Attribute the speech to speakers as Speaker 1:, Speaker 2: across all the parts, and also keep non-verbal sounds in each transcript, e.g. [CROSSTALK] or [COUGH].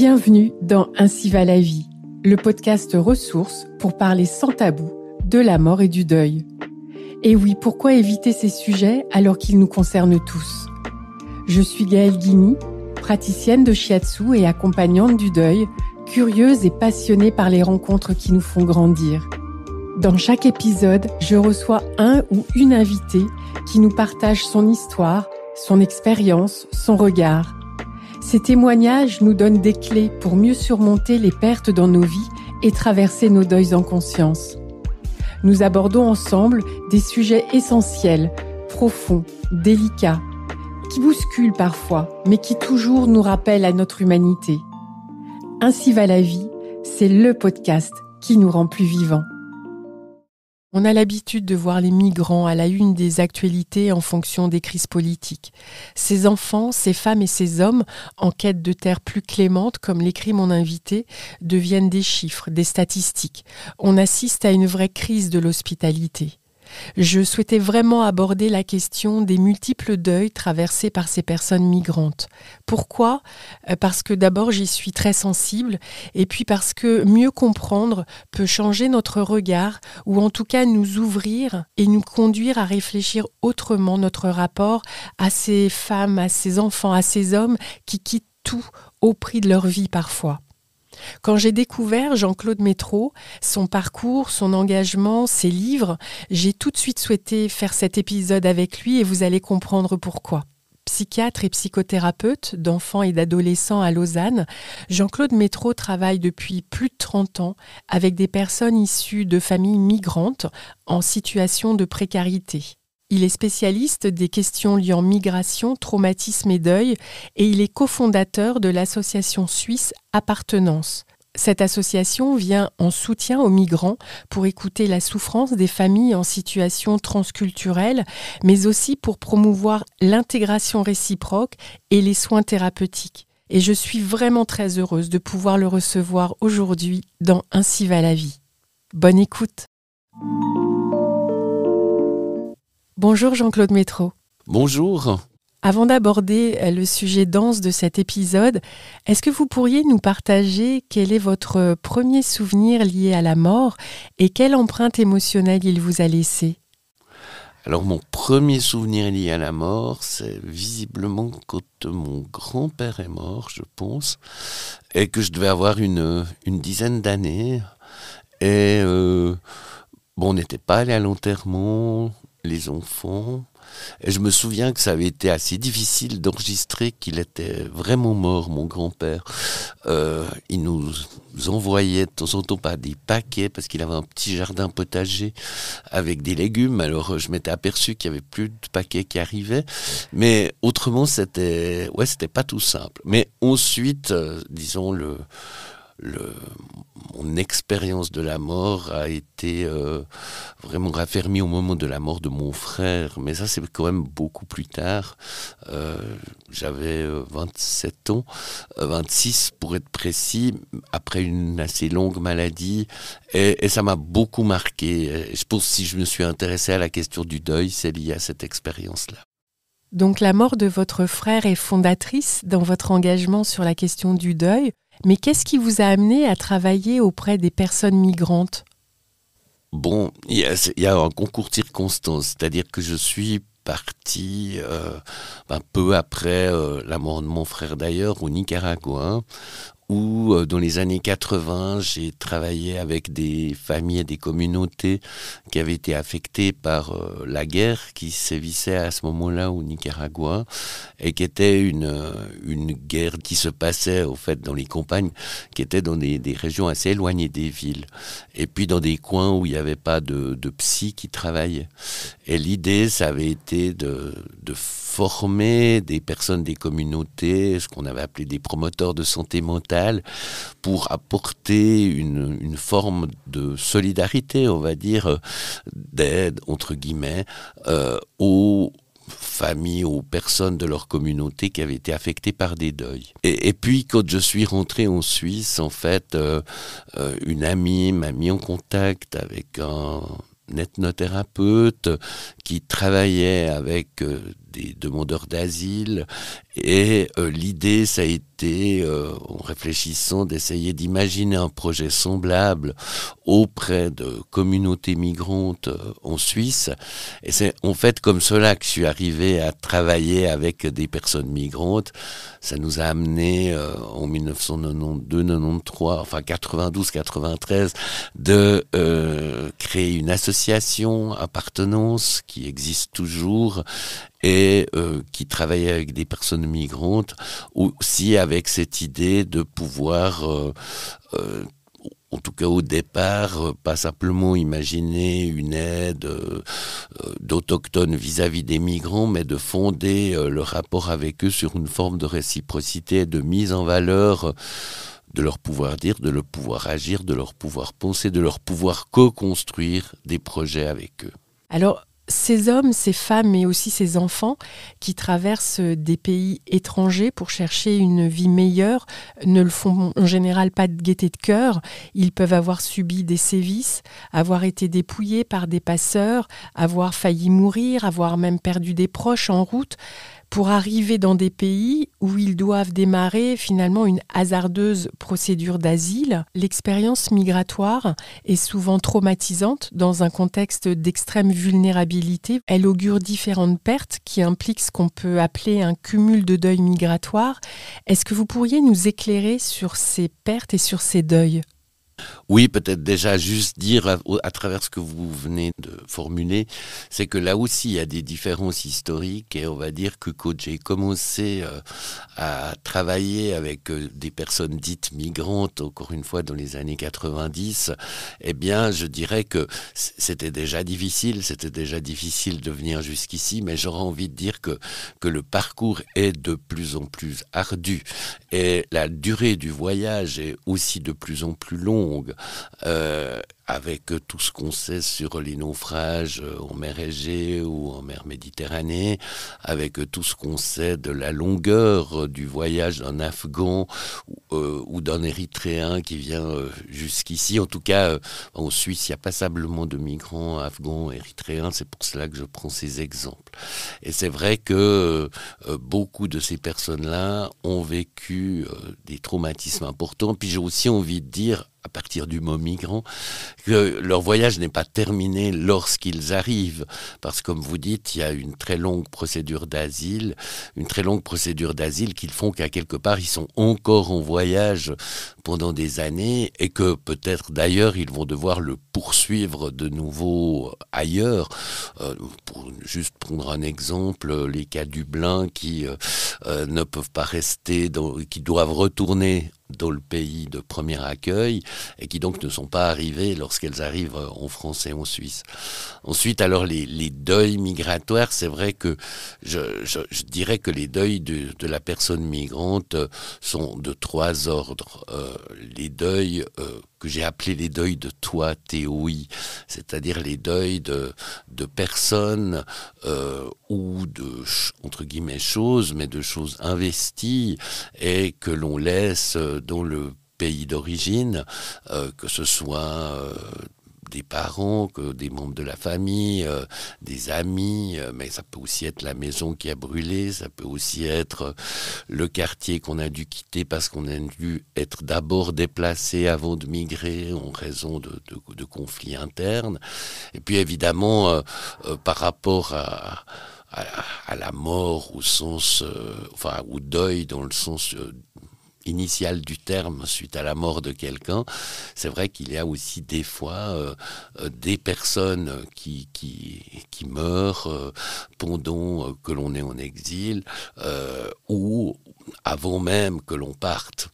Speaker 1: Bienvenue dans Ainsi va la vie, le podcast ressources pour parler sans tabou de la mort et du deuil. Et oui, pourquoi éviter ces sujets alors qu'ils nous concernent tous Je suis Gaëlle Guini, praticienne de shiatsu et accompagnante du deuil, curieuse et passionnée par les rencontres qui nous font grandir. Dans chaque épisode, je reçois un ou une invitée qui nous partage son histoire, son expérience, son regard ces témoignages nous donnent des clés pour mieux surmonter les pertes dans nos vies et traverser nos deuils en conscience. Nous abordons ensemble des sujets essentiels, profonds, délicats, qui bousculent parfois, mais qui toujours nous rappellent à notre humanité. Ainsi va la vie, c'est le podcast qui nous rend plus vivants. On a l'habitude de voir les migrants à la une des actualités en fonction des crises politiques. Ces enfants, ces femmes et ces hommes, en quête de terres plus clémentes, comme l'écrit mon invité, deviennent des chiffres, des statistiques. On assiste à une vraie crise de l'hospitalité. Je souhaitais vraiment aborder la question des multiples deuils traversés par ces personnes migrantes. Pourquoi euh, Parce que d'abord j'y suis très sensible et puis parce que mieux comprendre peut changer notre regard ou en tout cas nous ouvrir et nous conduire à réfléchir autrement notre rapport à ces femmes, à ces enfants, à ces hommes qui quittent tout au prix de leur vie parfois. Quand j'ai découvert Jean-Claude Métro, son parcours, son engagement, ses livres, j'ai tout de suite souhaité faire cet épisode avec lui et vous allez comprendre pourquoi. Psychiatre et psychothérapeute d'enfants et d'adolescents à Lausanne, Jean-Claude Métro travaille depuis plus de 30 ans avec des personnes issues de familles migrantes en situation de précarité. Il est spécialiste des questions liant migration, traumatisme et deuil et il est cofondateur de l'association suisse Appartenance. Cette association vient en soutien aux migrants pour écouter la souffrance des familles en situation transculturelle, mais aussi pour promouvoir l'intégration réciproque et les soins thérapeutiques. Et je suis vraiment très heureuse de pouvoir le recevoir aujourd'hui dans Ainsi va la vie. Bonne écoute. Bonjour Jean-Claude Métro.
Speaker 2: Bonjour.
Speaker 1: Avant d'aborder euh, le sujet dense de cet épisode, est-ce que vous pourriez nous partager quel est votre euh, premier souvenir lié à la mort et quelle empreinte émotionnelle il vous a laissé
Speaker 2: alors mon premier souvenir lié à la mort, c'est visiblement quand mon grand-père est mort, je pense, et que je devais avoir une, dizaine d'années. Et euh, bon, on n'était pas allé à l'enterrement, les enfants. Et je me souviens que ça avait été assez difficile d'enregistrer qu'il était vraiment mort, mon grand-père. Euh, il nous envoyait de temps en temps des paquets parce qu'il avait un petit jardin potager avec des légumes. Alors je m'étais aperçu qu'il n'y avait plus de paquets qui arrivaient, mais autrement c'était ouais c'était pas tout simple. Mais ensuite, euh, disons le mon expérience de la mort a été euh, vraiment raffermie au moment de la mort de mon frère. Mais ça, c'est quand même beaucoup plus tard. Euh, j'avais 27 euh, ans, 26 pour être précis, après une assez longue maladie. Et, ça m'a beaucoup marqué. je pense si je me suis intéressé à la question du deuil, c'est lié à cette expérience-là.
Speaker 1: Donc la mort de votre frère est fondatrice dans votre engagement sur la question du deuil. Mais qu'est-ce qui vous a amené à travailler auprès des personnes migrantes
Speaker 2: Bon, il y, a un concours de circonstances, c'est-à-dire que je suis parti un euh, ben, peu après euh, l'amendement de mon frère d'ailleurs au Nicaragua, où euh, dans les années 80, j'ai travaillé avec des familles et des communautés qui avaient été affectées par euh, la guerre qui sévissait à ce moment-là au Nicaragua et qui était une, euh, une guerre qui se passait au fait dans les campagnes, qui était dans des, régions assez éloignées des villes et puis dans des coins où il n'y avait pas de, de, psy qui travaillait. Et l'idée, ça avait été de, de former des personnes des communautés, ce qu'on avait appelé des promoteurs de santé mentale, pour apporter une, forme de solidarité, on va dire, euh, d'aide, entre guillemets, euh, aux familles, aux personnes de leur communauté qui avaient été affectées par des deuils. Et, puis quand je suis rentré en Suisse, en fait, euh, une amie m'a mis en contact avec un ethnothérapeute qui travaillait avec des demandeurs d'asile. Et euh, l'idée, ça a été, euh, en réfléchissant, d'essayer d'imaginer un projet semblable auprès de communautés migrantes euh, en Suisse. Et c'est en fait comme cela que je suis arrivé à travailler avec des personnes migrantes. Ça nous a amené en 1992, 93, enfin 92, 93, de créer une association appartenance qui existe toujours et euh, qui travaillait avec des personnes migrantes, aussi avec cette idée de pouvoir, euh, euh, en tout cas au départ, pas simplement imaginer une aide d'autochtones vis-à-vis des migrants, mais de fonder le rapport avec eux sur une forme de réciprocité et de mise en valeur de leur pouvoir dire, de leur pouvoir agir, de leur pouvoir penser, de leur pouvoir co-construire des projets avec eux.
Speaker 1: Alors, ces hommes, ces femmes, et aussi ces enfants qui traversent des pays étrangers pour chercher une vie meilleure ne le font en général pas de gaieté de cœur. Ils peuvent avoir subi des sévices, avoir été dépouillés par des passeurs, avoir failli mourir, avoir même perdu des proches en route pour arriver dans des pays où ils doivent démarrer finalement une hasardeuse procédure d'asile. L'expérience migratoire est souvent traumatisante dans un contexte d'extrême vulnérabilité. Elle augure différentes pertes qui impliquent ce qu'on peut appeler un cumul de deuil migratoire. Est-ce que vous pourriez nous éclairer sur ces pertes et sur ces deuils
Speaker 2: oui, peut-être déjà juste dire à, travers ce que vous venez de formuler, c'est que là aussi il y a des différences historiques et on va dire que quand j'ai commencé euh, à travailler avec euh, des personnes dites migrantes, encore une fois dans les années 90, eh bien je dirais que c'était déjà difficile, c'était déjà difficile de venir jusqu'ici, mais j'aurais envie de dire que, que le parcours est de plus en plus ardu et la durée du voyage est aussi de plus en plus longue euh, avec tout ce qu'on sait sur les naufrages euh, en mer Égée ou en mer Méditerranée, avec tout ce qu'on sait de la longueur euh, du voyage d'un Afghan ou d'un Érythréen qui vient jusqu'ici. En tout cas, en Suisse, il y a passablement de migrants afghans, érythréens. C'est pour cela que je prends ces exemples. Et c'est vrai que beaucoup de ces personnes-là ont vécu des traumatismes importants. Puis j'ai aussi envie de dire, à partir du mot migrant, que leur voyage n'est pas terminé lorsqu'ils arrivent. Parce que, comme vous dites, il y a une très longue procédure d'asile, une très longue procédure d'asile qu'ils font qu'à quelque part, ils sont encore en voyage pendant des années et que peut-être d'ailleurs, ils vont devoir le poursuivre de nouveau ailleurs. Euh, pour juste prendre un exemple, les cas Dublin qui euh, euh, ne peuvent pas rester, dans, qui doivent retourner dans le pays de premier accueil et qui donc ne sont pas arrivées lorsqu'elles arrivent euh, en France et en Suisse. Ensuite, alors les, deuils migratoires, c'est vrai que je, dirais que les deuils de, la personne migrante euh, sont de trois ordres. Euh, les deuils que j'ai appelés les deuils de toi, Théoï, c'est-à-dire les deuils de, personnes ou de, entre guillemets, choses, mais de choses investies et que l'on laisse dans le pays d'origine, euh, que ce soit euh, des parents, que des membres de la famille, euh, des amis, mais ça peut aussi être la maison qui a brûlé, ça peut aussi être le quartier qu'on a dû quitter parce qu'on a dû être d'abord déplacé avant de migrer en raison de, de, conflits internes. Et puis évidemment, par rapport à, la mort au sens, enfin au deuil dans le sens initial du terme suite à la mort de quelqu'un, c'est vrai qu'il y a aussi des fois euh, euh, des personnes qui, qui, meurent euh, pendant que l'on est en exil ou avant même que l'on parte.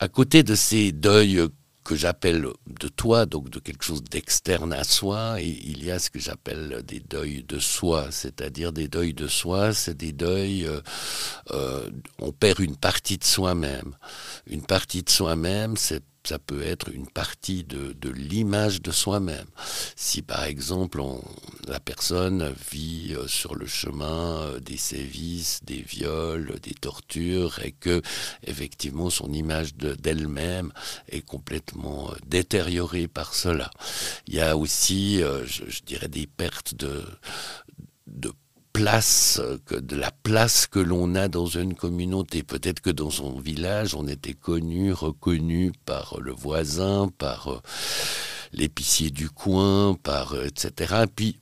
Speaker 2: À côté de ces deuils que j'appelle de toi, donc de quelque chose d'externe à soi, et il y a ce que j'appelle des deuils de soi, c'est-à-dire des deuils de soi, c'est des deuils, euh, euh, on perd une partie de soi-même. Une partie de soi-même, c'est ça peut être une partie de, de l'image de soi-même. Si par exemple la personne vit euh, sur le chemin euh, des sévices, des viols, des tortures, et que effectivement son image d'elle-même est complètement euh, détériorée par cela. Il y a aussi, je, je dirais, des pertes de, de place, euh, de la place que l'on a dans une communauté. Peut-être que dans son village, on était connu, reconnu par le voisin, par euh, l'épicier du coin, par euh, etc. puis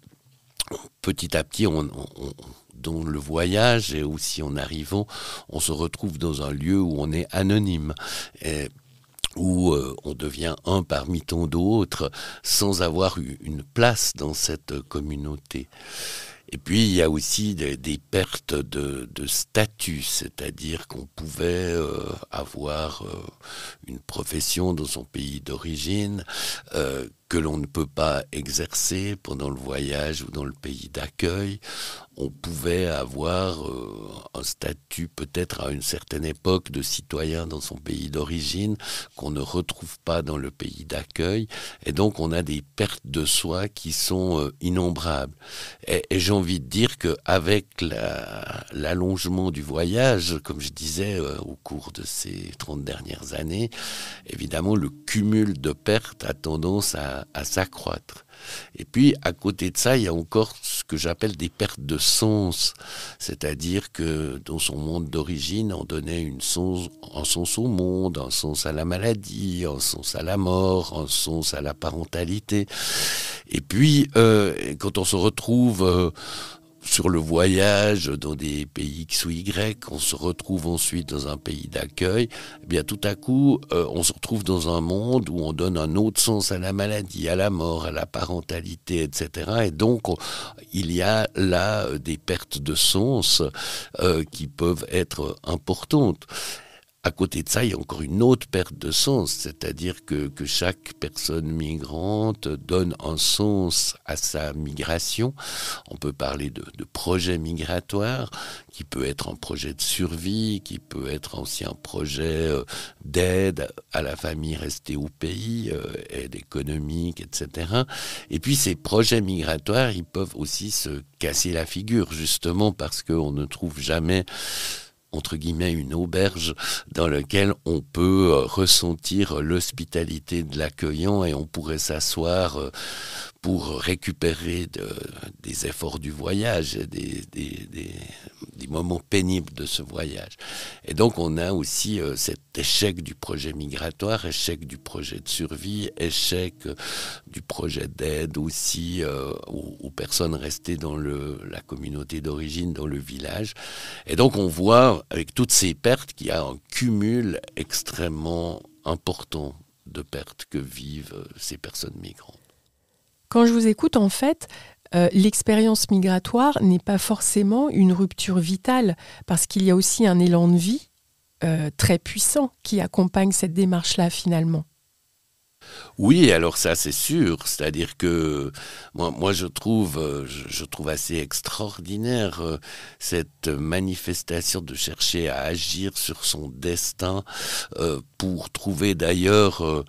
Speaker 2: petit à petit, on, dans le voyage et aussi en arrivant, on se retrouve dans un lieu où on est anonyme. Et où on devient un parmi tant d'autres sans avoir eu une place dans cette communauté. Et puis il y a aussi des, pertes de, statut, c'est-à-dire qu'on pouvait euh, avoir euh, une profession dans son pays d'origine euh, que l'on ne peut pas exercer pendant le voyage ou dans le pays d'accueil. On pouvait avoir euh, un statut peut-être à une certaine époque de citoyen dans son pays d'origine qu'on ne retrouve pas dans le pays d'accueil. Et donc on a des pertes de soi qui sont euh, innombrables. Et, j'ai envie de dire que avec l'allongement du voyage, comme je disais euh, au cours de ces 30 dernières années, évidemment le cumul de pertes a tendance à à, s'accroître. Et puis, à côté de ça, il y a encore ce que j'appelle des pertes de sens. C'est-à-dire que dans son monde d'origine, on donnait un sens, au monde, un sens à la maladie, un sens à la mort, un sens à la parentalité. Et puis, euh, quand on se retrouve euh, sur le voyage dans des pays X ou Y, on se retrouve ensuite dans un pays d'accueil, eh bien tout à coup, euh, on se retrouve dans un monde où on donne un autre sens à la maladie, à la mort, à la parentalité, etc. Et donc, il y a là euh, des pertes de sens euh, qui peuvent être importantes. À côté de ça, il y a encore une autre perte de sens, c'est-à-dire que, chaque personne migrante donne un sens à sa migration. On peut parler de, de projet migratoire, qui peut être un projet de survie, qui peut être aussi un projet euh, d'aide à la famille restée au pays, euh, aide économique, etc. Et puis ces projets migratoires, ils peuvent aussi se casser la figure, justement parce qu'on ne trouve jamais entre guillemets une auberge dans laquelle on peut euh, ressentir l'hospitalité de l'accueillant et on pourrait s'asseoir euh, pour récupérer des efforts du voyage, des, des, moments pénibles de ce voyage. Et donc on a aussi euh, cet échec du projet migratoire, échec du projet de survie, échec euh, du projet d'aide aussi euh, aux, personnes restées dans la communauté d'origine, dans le village. Et donc on voit avec toutes ces pertes qu'il y a un cumul extrêmement important de pertes que vivent ces personnes migrantes.
Speaker 1: Quand je vous écoute, en fait, euh, l'expérience migratoire n'est pas forcément une rupture vitale, parce qu'il y a aussi un élan de vie euh, très puissant qui accompagne cette démarche-là finalement.
Speaker 2: Oui, alors ça c'est sûr, c'est-à-dire que moi, je trouve euh, je, trouve assez extraordinaire cette manifestation de chercher à agir sur son destin pour trouver d'ailleurs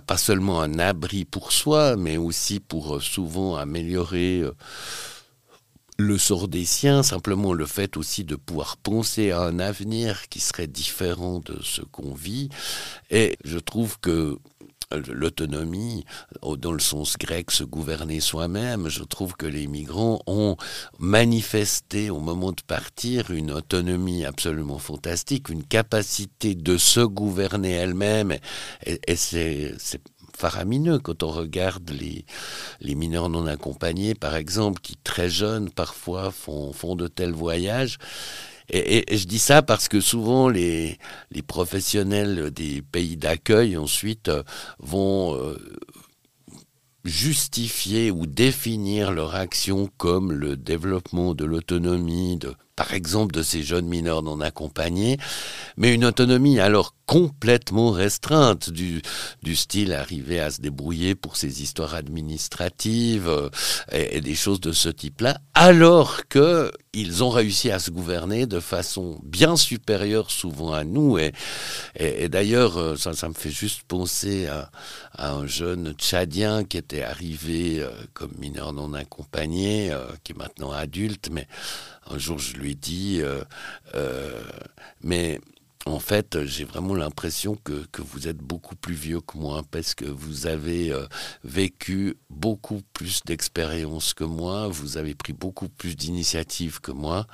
Speaker 2: pas, seulement un abri pour soi, mais aussi pour euh, souvent améliorer euh, le sort des siens, simplement le fait aussi de pouvoir penser à un avenir qui serait différent de ce qu'on vit. Et je trouve que euh, l'autonomie euh, dans le sens grec, se gouverner soi-même. Je trouve que les migrants ont manifesté au moment de partir une autonomie absolument fantastique, une capacité de se gouverner elles-mêmes, Et, c'est faramineux quand on regarde les, mineurs non accompagnés, par exemple, qui très jeunes parfois font de tels voyages. Et, je dis ça parce que souvent les, les professionnels des pays d'accueil ensuite euh, vont euh, justifier ou définir leur action comme le développement de l'autonomie, de par exemple de ces jeunes mineurs non accompagnés, mais une autonomie alors complètement restreinte du, style arriver à se débrouiller pour ces histoires administratives euh, et, des choses de ce type-là, alors que ils ont réussi à se gouverner de façon bien supérieure souvent à nous. Et, d'ailleurs, euh, ça, me fait juste penser à, un jeune Tchadien qui était arrivé euh, comme mineur non accompagné, qui est maintenant adulte, mais un jour, je lui ai dit, euh, euh, mais en fait, j'ai vraiment l'impression que, vous êtes beaucoup plus vieux que moi parce que vous avez euh, vécu beaucoup plus d'expériences que moi, vous avez pris beaucoup plus d'initiatives que moi.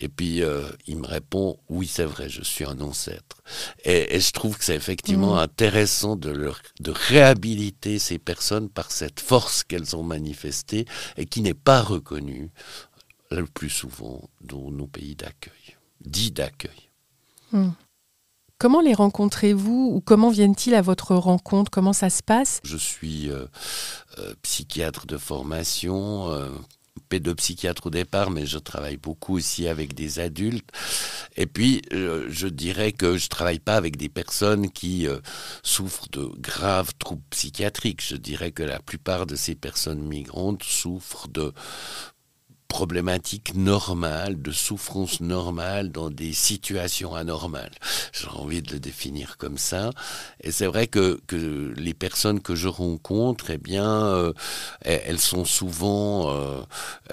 Speaker 2: Et puis il me répond oui c'est vrai je suis un ancêtre et, je trouve que c'est effectivement mmh. intéressant de, de réhabiliter ces personnes par cette force qu'elles ont manifestée et qui n'est pas reconnue le plus souvent dans nos pays d'accueil, dits d'accueil.
Speaker 1: Hmm. Comment les rencontrez-vous ou comment viennent-ils à votre rencontre Comment ça se passe
Speaker 2: Je suis euh, euh, psychiatre de formation, euh, pédopsychiatre au départ, mais je travaille beaucoup aussi avec des adultes. Et puis, je dirais que je travaille pas avec des personnes qui souffrent de graves troubles psychiatriques. Je dirais que la plupart de ces personnes migrantes souffrent de problématique normale, de souffrance normale dans des situations anormales. J'ai envie de le définir comme ça. Et c'est vrai que, que, les personnes que je rencontre, eh bien, euh, elles sont souvent euh,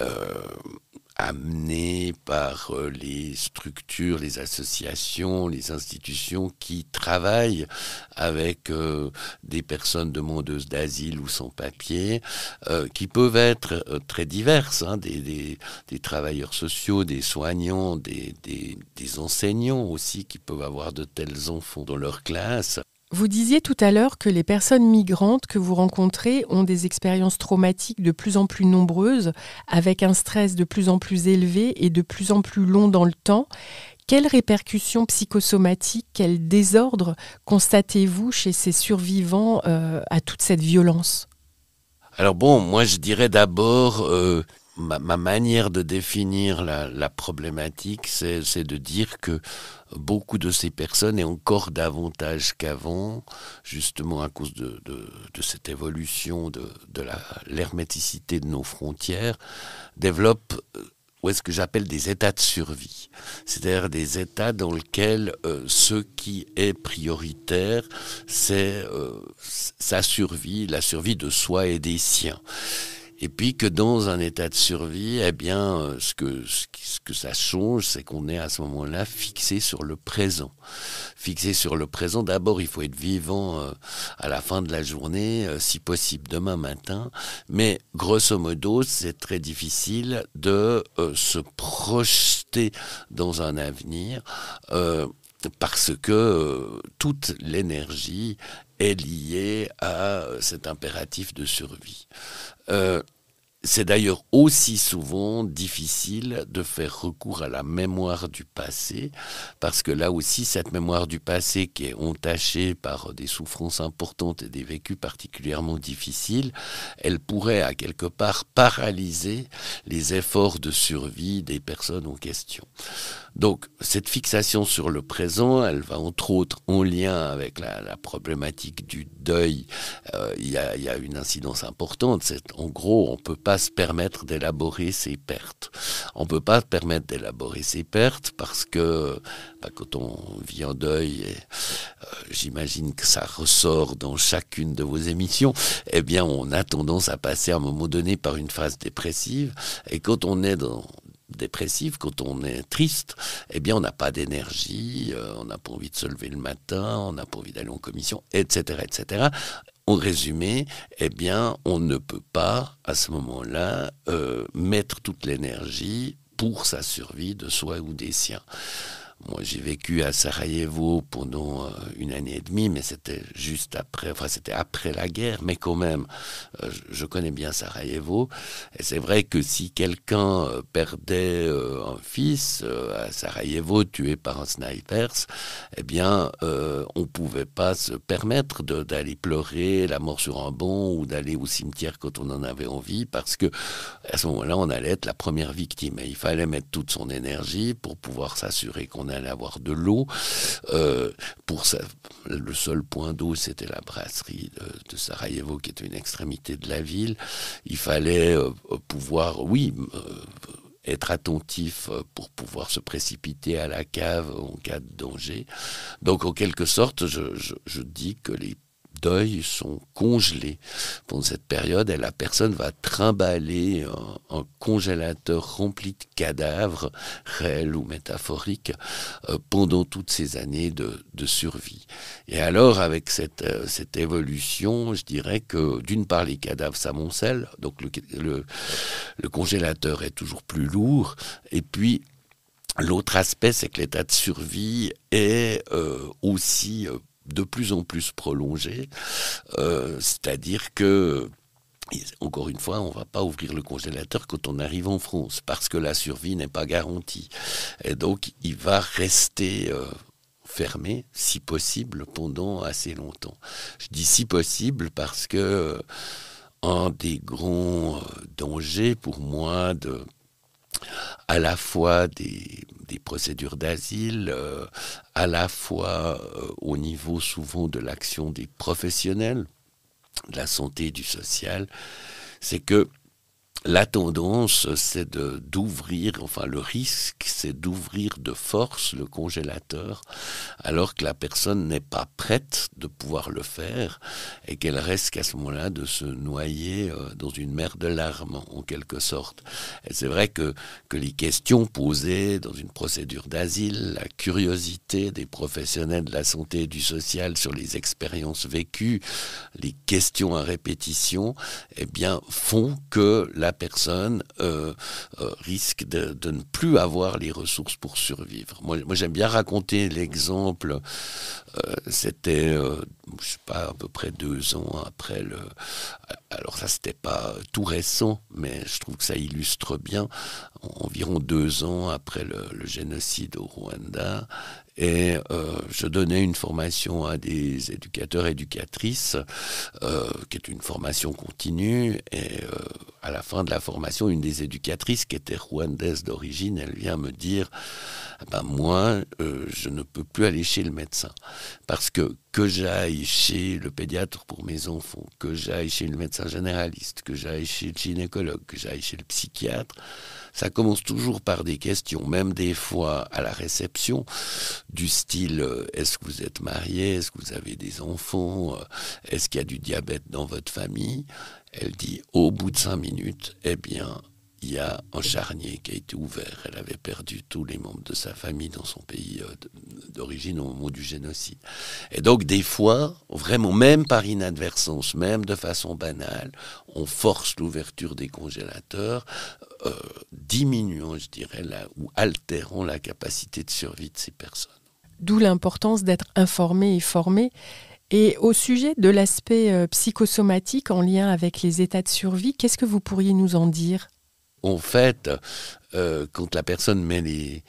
Speaker 2: euh, amenés par euh, les structures, les associations, les institutions qui travaillent avec euh, des personnes demandeuses d'asile ou sans papier, euh, qui peuvent être très diverses, hein, des, travailleurs sociaux, des soignants, des, enseignants aussi qui peuvent avoir de tels enfants dans leur classe.
Speaker 1: Vous disiez tout à l'heure que les personnes migrantes que vous rencontrez ont des expériences traumatiques de plus en plus nombreuses, avec un stress de plus en plus élevé et de plus en plus long dans le temps. Quelles répercussions psychosomatiques, quel désordre constatez-vous chez ces survivants euh, à toute cette violence
Speaker 2: Alors bon, moi je dirais d'abord euh, ma, manière de définir la, problématique, c'est de dire que beaucoup de ces personnes, et encore davantage qu'avant, justement à cause de, cette évolution de, l'herméticité de nos frontières, développent euh, ou est-ce que j'appelle des états de survie, c'est-à-dire des états dans lesquels euh, ce qui est prioritaire, c'est sa euh, survie, la survie de soi et des siens et puis que dans un état de survie, eh bien, euh, ce que, ce que ça change, c'est qu'on est à ce moment-là fixé sur le présent. Fixé sur le présent, d'abord, il faut être vivant euh, à la fin de la journée, euh, si possible demain matin, mais grosso modo, c'est très difficile de se projeter dans un avenir. parce que toute l'énergie est liée à cet impératif de survie. Euh, c'est d'ailleurs aussi souvent difficile de faire recours à la mémoire du passé, parce que là aussi, cette mémoire du passé qui est entachée par des souffrances importantes et des vécus particulièrement difficiles, elle pourrait à quelque part paralyser les efforts de survie des personnes en question. Donc cette fixation sur le présent, elle va entre autres en lien avec la, problématique du deuil. Euh, il, y a, une incidence importante. C'est en gros, on ne peut pas se permettre d'élaborer ses pertes. On ne peut pas se permettre d'élaborer ses pertes parce que bah, quand on vit en deuil, et, euh, j'imagine que ça ressort dans chacune de vos émissions. Eh bien, on a tendance à passer à un moment donné par une phase dépressive. Et quand on est dans dépressif, quand on est triste, eh bien, on n'a pas d'énergie, euh, on n'a pas envie de se lever le matin, on n'a pas envie d'aller en commission, etc., etc. En résumé, eh bien, on ne peut pas, à ce moment-là, euh, mettre toute l'énergie pour sa survie de soi ou des siens. Moi, j'ai vécu à Sarajevo pendant euh, une année et demie, mais c'était juste après, enfin, c'était après la guerre, mais quand même, euh, je connais bien Sarajevo. Et c'est vrai que si quelqu'un euh, perdait un fils à Sarajevo, tué par un sniper, eh bien, on pouvait pas se permettre d'aller pleurer la mort sur un banc ou d'aller au cimetière quand on en avait envie, parce que à ce moment-là, on allait être la première victime. Et il fallait mettre toute son énergie pour pouvoir s'assurer qu'on on allait avoir de l'eau. Euh, pour le seul point d'eau, c'était la brasserie de, Sarajevo, qui était une extrémité de la ville. Il fallait euh, pouvoir, oui, euh, être attentif pour pouvoir se précipiter à la cave en cas de danger. Donc, en quelque sorte, je dis que les sont congelés. Pendant cette période, et la personne va trimballer un, congélateur rempli de cadavres, réels ou métaphoriques, euh, pendant toutes ces années de, survie. Et alors, avec euh, cette, évolution, je dirais que d'une part, les cadavres s'amoncellent, donc le, congélateur est toujours plus lourd, et puis L'autre aspect, c'est que l'état de survie est euh, aussi de plus en plus prolongé euh, C'est-à-dire que encore une fois, on ne va pas ouvrir le congélateur quand on arrive en France, parce que la survie n'est pas garantie. Et donc, il va rester euh, fermé, si possible, pendant assez longtemps. Je dis si possible parce que euh, un des grands dangers pour moi de à la fois des, procédures d'asile, euh, à la fois euh, au niveau souvent de l'action des professionnels, de la santé, du social, c'est que la tendance, c'est d'ouvrir, enfin le risque, c'est d'ouvrir de force le congélateur alors que la personne n'est pas prête de pouvoir le faire et qu'elle risque à ce moment-là de se noyer euh, dans une mer de larmes en quelque sorte. c'est vrai que, que les questions posées dans une procédure d'asile, la curiosité des professionnels de la santé et du social sur les expériences vécues, les questions à répétition, eh bien font que la personne euh, euh, risque de, ne plus avoir les ressources pour survivre. Moi, j'aime bien raconter l'exemple, euh, c'était, je sais pas, à peu près deux ans après le... Alors ça, c'était pas tout récent, mais je trouve que ça illustre bien, environ deux ans après le génocide au Rwanda, et euh, je donnais une formation à des éducateurs, éducatrices, euh, qui est une formation continue. Et euh, à la fin de la formation, une des éducatrices, qui était rwandaise d'origine, elle vient me dire, ah ben moi, je ne peux plus aller chez le médecin. Parce que que j'aille chez le pédiatre pour mes enfants, que j'aille chez le médecin généraliste, que j'aille chez le gynécologue, que j'aille chez le psychiatre, ça commence toujours par des questions, même des fois à la réception, du style euh, est-ce que vous êtes marié, est-ce que vous avez des enfants, euh, est-ce qu'il y a du diabète dans votre famille Elle dit au bout de cinq minutes, eh bien, il y a un charnier qui a été ouvert. Elle avait perdu tous les membres de sa famille dans son pays euh, d'origine au moment du génocide. Et donc, des fois, vraiment, même par inadvertance, même de façon banale, on force l'ouverture des congélateurs, euh, diminuant, je dirais, ou altérant la capacité de survie de ces personnes.
Speaker 1: D'où l'importance d'être informé et formé. Et au sujet de l'aspect euh, psychosomatique en lien avec les états de survie, qu'est-ce que vous pourriez nous en dire
Speaker 2: En fait, euh, quand la personne met les,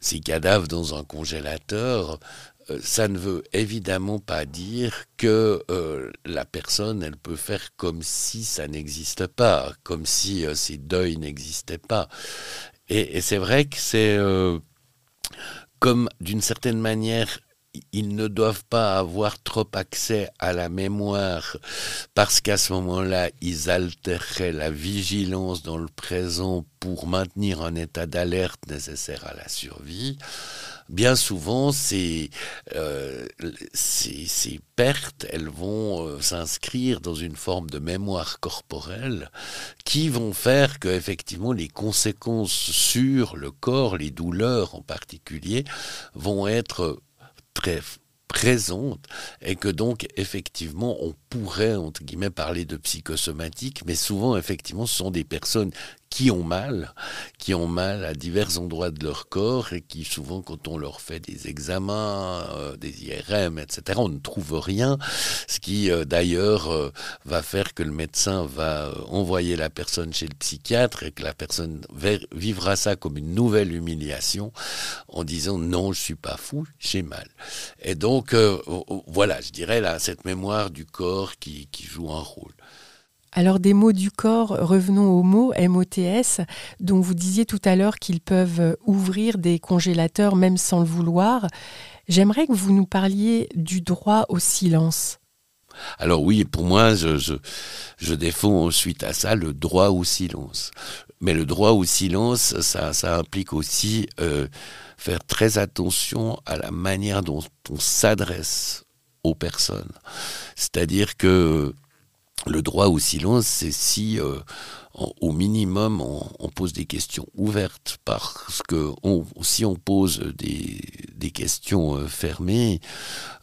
Speaker 2: ses cadavres dans un congélateur, euh, ça ne veut évidemment pas dire que euh, la personne, elle peut faire comme si ça n'existe pas, comme si euh, ces deuils n'existaient pas. Et, c'est vrai que c'est comme d'une certaine manière ils ne doivent pas avoir trop accès à la mémoire parce qu'à ce moment-là, ils altéreraient la vigilance dans le présent pour maintenir un état d'alerte nécessaire à la survie. Bien souvent, ces, euh, ces, pertes, elles vont euh, s'inscrire dans une forme de mémoire corporelle qui vont faire que effectivement les conséquences sur le corps, les douleurs en particulier, vont être très présente et que donc effectivement on pourrait entre guillemets parler de psychosomatique mais souvent effectivement ce sont des personnes qui ont mal, qui ont mal à divers endroits de leur corps et qui souvent quand on leur fait des examens, euh, des IRM, etc., on ne trouve rien, ce qui euh, d'ailleurs euh, va faire que le médecin va envoyer la personne chez le psychiatre et que la personne vivra ça comme une nouvelle humiliation en disant non, je suis pas fou, j'ai mal. Et donc oh, oh, voilà, je dirais là cette mémoire du corps qui joue un rôle.
Speaker 1: Alors des mots du corps, revenons aux mots MOTS, dont vous disiez tout à l'heure qu'ils peuvent euh, ouvrir des congélateurs même sans le vouloir. J'aimerais que vous nous parliez du droit au silence.
Speaker 2: Alors oui, pour moi, je, défends ensuite à ça le droit au silence. Mais le droit au silence, ça, implique aussi euh, faire très attention à la manière dont on s'adresse aux personnes. C'est-à-dire que le droit au silence, c'est si euh, au minimum on, pose des questions ouvertes, parce que si on pose des, questions euh, fermées,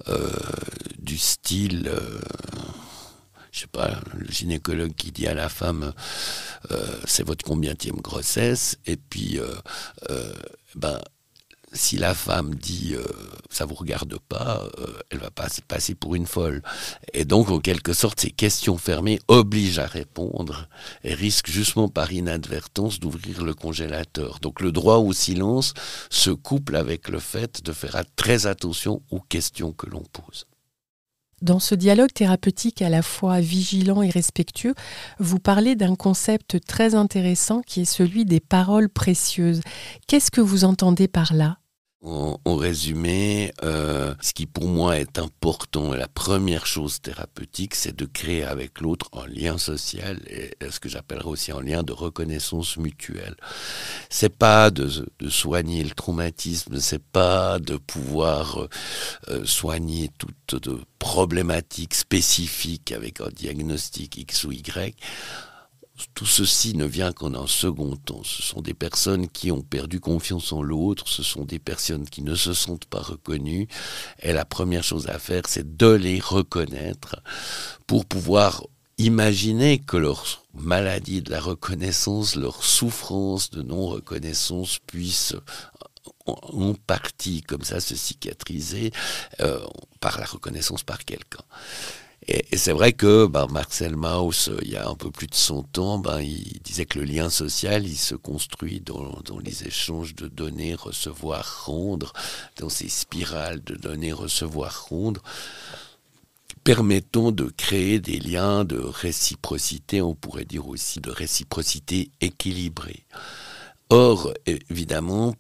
Speaker 2: euh, du style, je sais pas, le gynécologue qui dit à la femme, c'est votre combienième grossesse, et puis, ben si la femme dit ça euh, ça vous regarde pas, euh, elle va pas passer pour une folle. Et donc, en quelque sorte, ces questions fermées obligent à répondre et risquent justement par inadvertance d'ouvrir le congélateur. Donc, le droit au silence se couple avec le fait de faire très attention aux questions que l'on pose.
Speaker 1: Dans ce dialogue thérapeutique à la fois vigilant et respectueux, vous parlez d'un concept très intéressant qui est celui des paroles précieuses. Qu'est-ce que vous entendez par là
Speaker 2: en, résumé, euh, ce qui pour moi est important, la première chose thérapeutique, c'est de créer avec l'autre un lien social et, ce que j'appellerais aussi un lien de reconnaissance mutuelle. C'est pas de, soigner le traumatisme, c'est pas de pouvoir euh, euh, soigner toute de problématique spécifique avec un diagnostic X ou Y. Tout ceci ne vient qu'en un second temps. Ce sont des personnes qui ont perdu confiance en l'autre, ce sont des personnes qui ne se sentent pas reconnues. Et la première chose à faire, c'est de les reconnaître pour pouvoir imaginer que leur maladie de la reconnaissance, leur souffrance de non-reconnaissance puisse en partie comme ça se cicatriser euh, par la reconnaissance par quelqu'un et, c'est vrai que ben, Marcel Mauss, euh, il y a un peu plus de 100 ans, ben, il disait que le lien social, il se construit dans, les échanges de données, recevoir, rendre, dans ces spirales de données, recevoir, rendre permettant de créer des liens de réciprocité, on pourrait dire aussi de réciprocité équilibrée. Or, évidemment,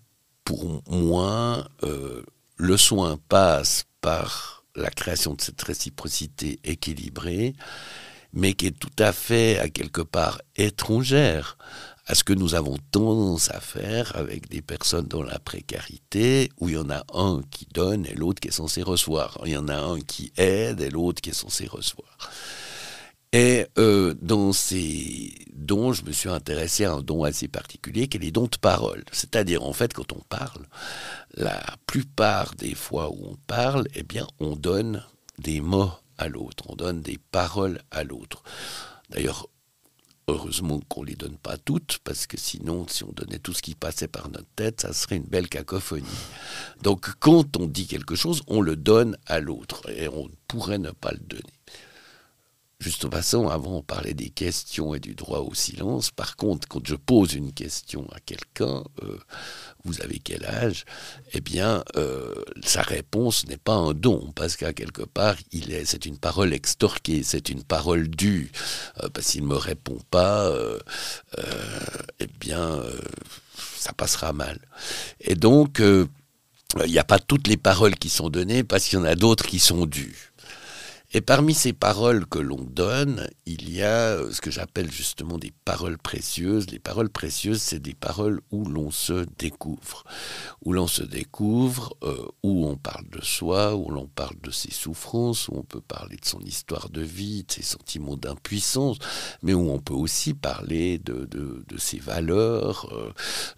Speaker 2: pour moi, euh, le soin passe par la création de cette réciprocité équilibrée, mais qui est tout à fait, à quelque part, étrangère à ce que nous avons tendance à faire avec des personnes dans la précarité, où il y en a un qui donne et l'autre qui est censé recevoir. Il y en a un qui aide et l'autre qui est censé recevoir. Et euh, dans ces dons, je me suis intéressé à un don assez particulier qui est les dons de parole. C'est-à-dire, en fait, quand on parle, la plupart des fois où on parle, eh bien, on donne des mots à l'autre, on donne des paroles à l'autre. D'ailleurs, heureusement qu'on ne les donne pas toutes, parce que sinon, si on donnait tout ce qui passait par notre tête, ça serait une belle cacophonie. Donc, quand on dit quelque chose, on le donne à l'autre, et on pourrait ne pas le donner. Juste au passant, avant on parlait des questions et du droit au silence. Par contre, quand je pose une question à quelqu'un, euh, vous avez quel âge Eh bien, euh, sa réponse n'est pas un don, parce qu'à quelque part, il est, c'est une parole extorquée, c'est une parole due. Euh, parce qu'il ne me répond pas, euh, eh bien, ça passera mal. Et donc, il n'y a pas toutes les paroles qui sont données, parce qu'il y en a d'autres qui sont dues. Et parmi ces paroles que l'on donne, il y a euh, ce que j'appelle justement des paroles précieuses. Les paroles précieuses, c'est des paroles où l'on se découvre, où l'on se découvre, euh, où on parle de soi, où l'on parle de ses souffrances, où on peut parler de son histoire de vie, de ses sentiments d'impuissance, mais où on peut aussi parler de, ses valeurs, euh,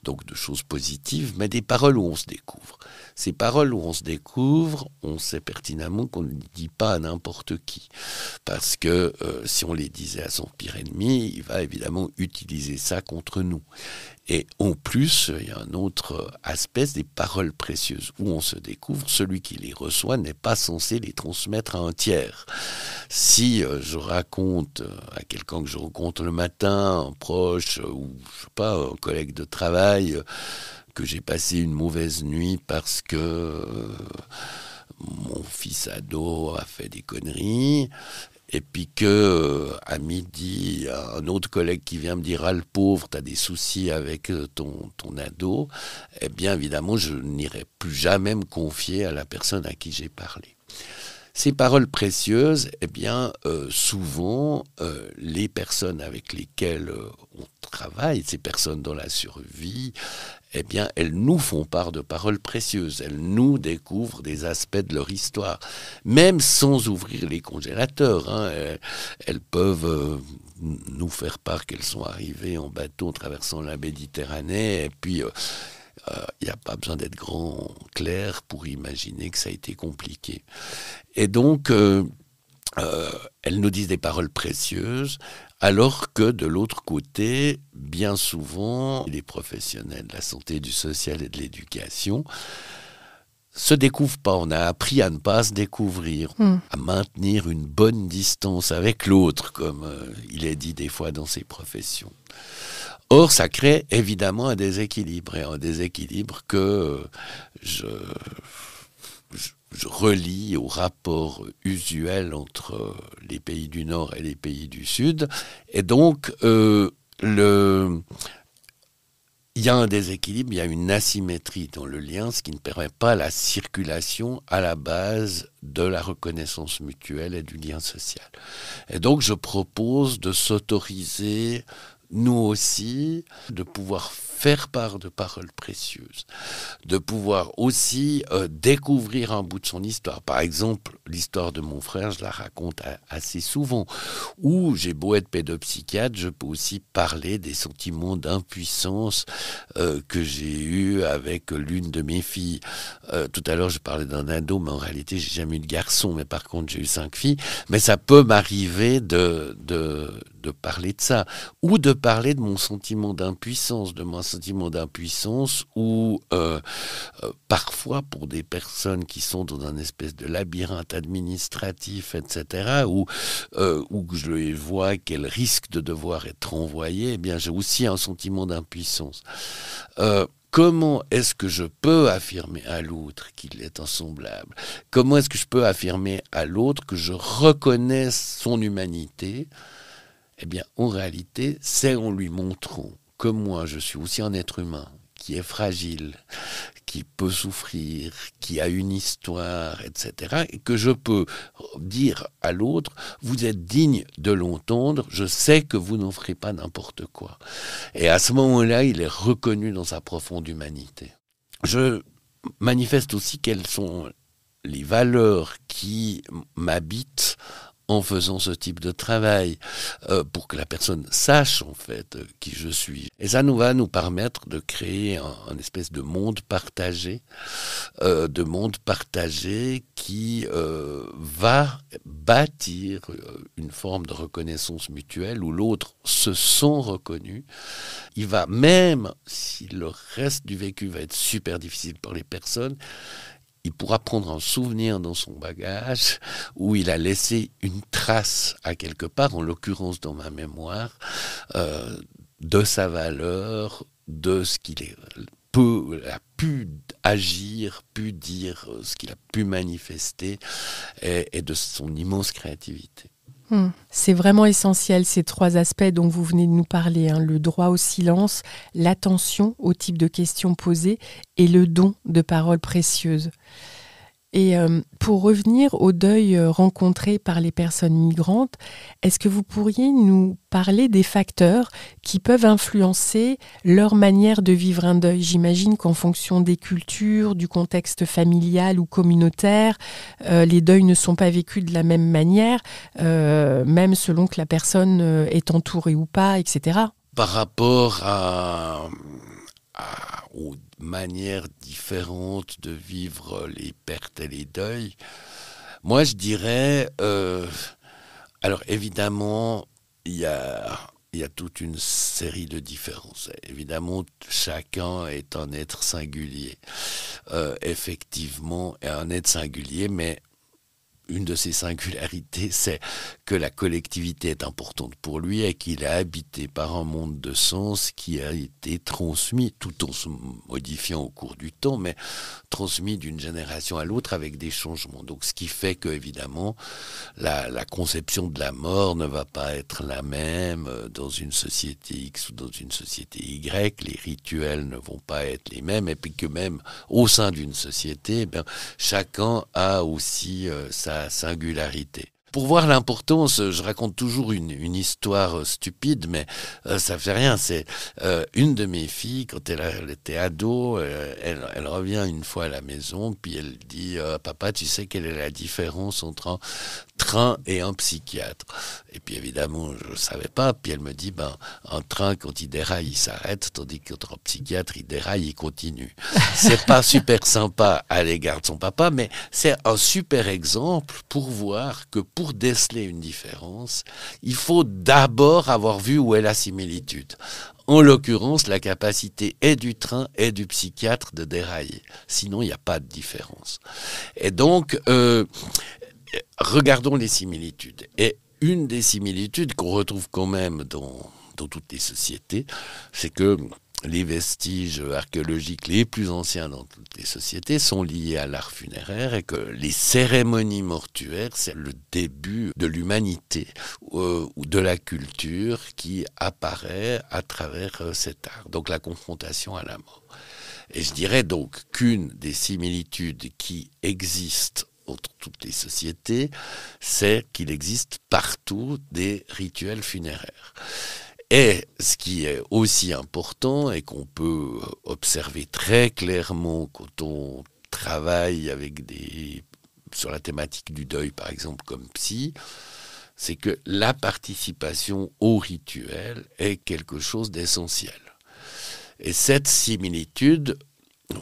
Speaker 2: donc de choses positives, mais des paroles où on se découvre ces paroles où on se découvre, on sait pertinemment qu'on ne les dit pas à n'importe qui. Parce que euh, si on les disait à son pire ennemi, il va évidemment utiliser ça contre nous. Et en plus, il y a un autre aspect des paroles précieuses où on se découvre, celui qui les reçoit n'est pas censé les transmettre à un tiers. Si euh, je raconte euh, à quelqu'un que je rencontre le matin, un proche ou je sais pas, un collègue de travail, que j'ai passé une mauvaise nuit parce que euh, mon fils ado a fait des conneries. Et puis que euh, à midi, un autre collègue qui vient me dire ah le pauvre, t'as des soucis avec euh, ton ton ado, eh bien évidemment je n'irai plus jamais me confier à la personne à qui j'ai parlé. Ces paroles précieuses, eh bien, euh, souvent, euh, les personnes avec lesquelles euh, on travaille, ces personnes dans la survie, eh bien, elles nous font part de paroles précieuses. Elles nous découvrent des aspects de leur histoire, même sans ouvrir les congélateurs. Hein, elles, elles, peuvent nous faire part qu'elles sont arrivées en bateau traversant la Méditerranée, et puis il euh, n'y a pas besoin d'être grand, clair pour imaginer que ça a été compliqué. Et donc, euh, euh, elles nous disent des paroles précieuses, alors que de l'autre côté, bien souvent, les professionnels de la santé, du social et de l'éducation se découvrent pas. On a appris à ne pas se découvrir, hmm. à maintenir une bonne distance avec l'autre, comme il est dit des fois dans ces professions. Or, ça crée évidemment un déséquilibre, et un déséquilibre que euh, je, relie au rapport usuel entre euh, les pays du Nord et les pays du Sud. Et donc, euh, il y a un déséquilibre, il y a une asymétrie dans le lien, ce qui ne permet pas la circulation à la base de la reconnaissance mutuelle et du lien social. Et donc je propose de s'autoriser nous aussi, de pouvoir faire part de paroles précieuses, de pouvoir aussi euh, découvrir un bout de son histoire. Par exemple, l'histoire de mon frère, je la raconte assez souvent, où j'ai beau être pédopsychiatre, je peux aussi parler des sentiments d'impuissance euh, que j'ai eu avec l'une de mes filles. Euh, tout à l'heure, je parlais d'un ado, mais en réalité, j'ai jamais eu de garçon, mais par contre, j'ai eu cinq filles. Mais ça peut m'arriver de, de de parler de ça, ou de parler de mon sentiment d'impuissance, de mon sentiment d'impuissance où euh, euh, parfois pour des personnes qui sont dans un espèce de labyrinthe administratif, etc., ou euh, je les vois qu'elles risquent de devoir être envoyées, eh bien j'ai aussi un sentiment d'impuissance comment est-ce que je peux affirmer à l'autre qu'il est insemblable Comment est-ce que je peux affirmer à l'autre que je reconnais son humanité eh bien, en réalité, c'est en lui montrant que moi, je suis aussi un être humain qui est fragile, qui peut souffrir, qui a une histoire, etc., et que je peux dire à l'autre, vous êtes digne de l'entendre, je sais que vous n'en ferez pas n'importe quoi. Et à ce moment-là, il est reconnu dans sa profonde humanité. Je manifeste aussi quelles sont les valeurs qui m'habitent en faisant ce type de travail euh, pour que la personne sache en fait euh, qui je suis. Et ça nous va nous permettre de créer un, espèce de monde partagé, euh, de monde partagé qui va bâtir une forme de reconnaissance mutuelle où l'autre se sent reconnu. Il va même si le reste du vécu va être super difficile pour les personnes, il pourra prendre un souvenir dans son bagage où il a laissé une trace à quelque part, en l'occurrence dans ma mémoire, euh, de sa valeur, de ce qu'il a pu agir, pu dire, ce qu'il a pu manifester, et de son immense créativité.
Speaker 1: Hmm. C'est vraiment essentiel ces trois aspects dont vous venez de nous parler, hein. le droit au silence, l'attention au type de questions posées et le don de paroles précieuses. Et euh, pour revenir au deuil euh, rencontré par les personnes migrantes, est-ce que vous pourriez nous parler des facteurs qui peuvent influencer leur manière de vivre un deuil J'imagine qu'en fonction des cultures, du contexte familial ou communautaire, euh, les deuils ne sont pas vécus de la même manière, même selon que la personne est entourée ou pas, etc.
Speaker 2: Par rapport à, manières différentes de vivre les pertes et les deuils. Moi, je dirais, euh, alors évidemment, il y a, toute une série de différences. Évidemment, chacun est un être singulier, euh, effectivement, est un être singulier, mais une de ses singularités, c'est que la collectivité est importante pour lui et qu'il a habité par un monde de sens qui a été transmis, tout en se modifiant au cours du temps, mais transmis d'une génération à l'autre avec des changements. Donc ce qui fait que, évidemment, la, conception de la mort ne va pas être la même euh, dans une société X ou dans une société Y, les rituels ne vont pas être les mêmes, et puis que même au sein d'une société, eh chacun a aussi euh, sa singularité. Pour voir l'importance, euh, je raconte toujours une, histoire euh, stupide, mais euh, ça fait rien. C'est une de mes filles, quand elle, était ado, elle, elle, revient une fois à la maison, puis elle dit Papa, tu sais quelle est la différence entre train et un psychiatre. Et puis évidemment, je ne savais pas. Puis elle me dit, ben, un train, quand il déraille, il s'arrête, tandis qu'un psychiatre, il déraille, il continue. [LAUGHS] C'est pas super sympa à l'égard de son papa, mais c'est un super exemple pour voir que pour déceler une différence, il faut d'abord avoir vu où est la similitude. En l'occurrence, la capacité est du train et du psychiatre de dérailler. Sinon, il n'y a pas de différence. Et donc, euh, regardons les similitudes. Et une des similitudes qu'on retrouve quand même dans, toutes les sociétés, c'est que les vestiges archéologiques les plus anciens dans toutes les sociétés sont liés à l'art funéraire et que les cérémonies mortuaires, c'est le début de l'humanité euh, ou de la culture qui apparaît à travers euh, cet art. Donc la confrontation à la mort. Et je dirais donc qu'une des similitudes qui existent entre toutes les sociétés, c'est qu'il existe partout des rituels funéraires. Et ce qui est aussi important et qu'on peut observer très clairement quand on travaille avec des sur la thématique du deuil par exemple comme psy, c'est que la participation au rituel est quelque chose d'essentiel. Et cette similitude,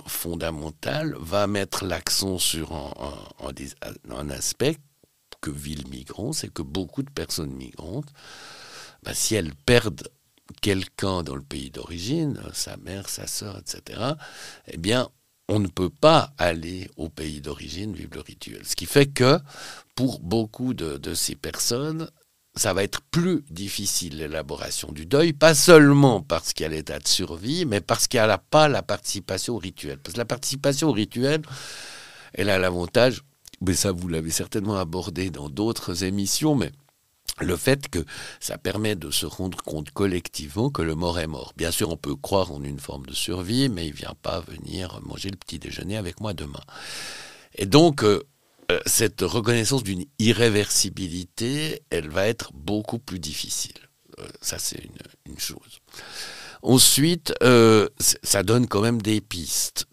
Speaker 2: fondamentale va mettre l'accent sur un, aspect que vit le migrant, c'est que beaucoup de personnes migrantes, bah, si elles perdent quelqu'un dans le pays d'origine, euh, sa mère, sa soeur, etc., eh bien, on ne peut pas aller au pays d'origine vivre le rituel. Ce qui fait que pour beaucoup de ces personnes, ça va être plus difficile l'élaboration du deuil, pas seulement parce qu'il y a l'état de survie, mais parce qu'il n'y a pas la participation au rituel. Parce que la participation au rituel, elle a l'avantage, mais ça vous l'avez certainement abordé dans d'autres émissions, mais le fait que ça permet de se rendre compte collectivement que le mort est mort. Bien sûr, on peut croire en une forme de survie, mais il ne vient pas venir manger le petit déjeuner avec moi demain. Et donc, euh, euh, cette reconnaissance d'une irréversibilité, elle va être beaucoup plus difficile. Euh, ça, c'est une chose. Ensuite, euh, ça donne quand même des pistes.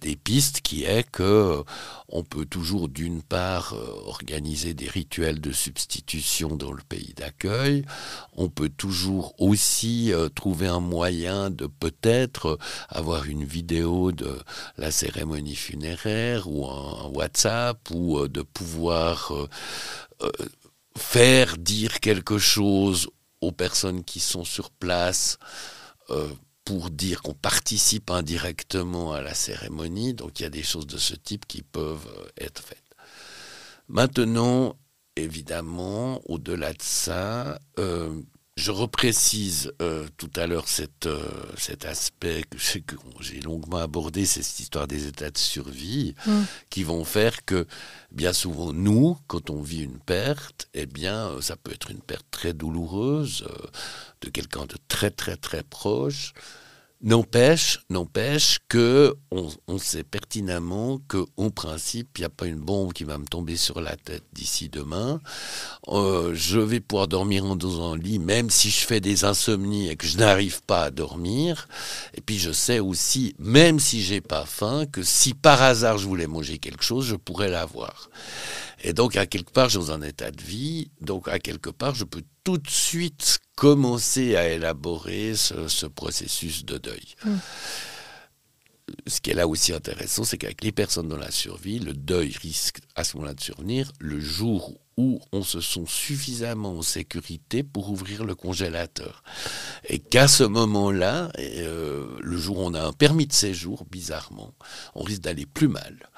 Speaker 2: des pistes qui est que euh, on peut toujours d'une part euh, organiser des rituels de substitution dans le pays d'accueil, on peut toujours aussi trouver un moyen de peut-être avoir une vidéo de la cérémonie funéraire ou un WhatsApp ou de pouvoir faire dire quelque chose aux personnes qui sont sur place euh, pour dire qu'on participe indirectement à la cérémonie. Donc il y a des choses de ce type qui peuvent euh, être faites. Maintenant, évidemment, au-delà de ça, euh, je reprécise euh, tout à l'heure euh, cet, aspect que j'ai longuement abordé, c'est cette histoire des états de survie, mm. qui vont faire que, bien souvent, nous, quand on vit une perte, eh bien, euh, ça peut être une perte très douloureuse de quelqu'un de très, très, très proche. N'empêche, n'empêche que on, sait pertinemment que, en principe, il n'y a pas une bombe qui va me tomber sur la tête d'ici demain. Euh, je vais pouvoir dormir en dos le lit, même si je fais des insomnies et que je n'arrive pas à dormir. Et puis je sais aussi, même si j'ai pas faim, que si par hasard je voulais manger quelque chose, je pourrais l'avoir. Et donc, à quelque part, suis dans un état de vie, donc à quelque part, je peux tout de suite commencer à élaborer ce, processus de deuil. Ce qui est là aussi intéressant, c'est qu'avec les personnes dans la survie, le deuil risque à ce moment-là de survenir le jour où on se sent suffisamment en sécurité pour ouvrir le congélateur. Et qu'à ce moment-là, euh, le jour où on a un permis de séjour, bizarrement, on risque d'aller plus mal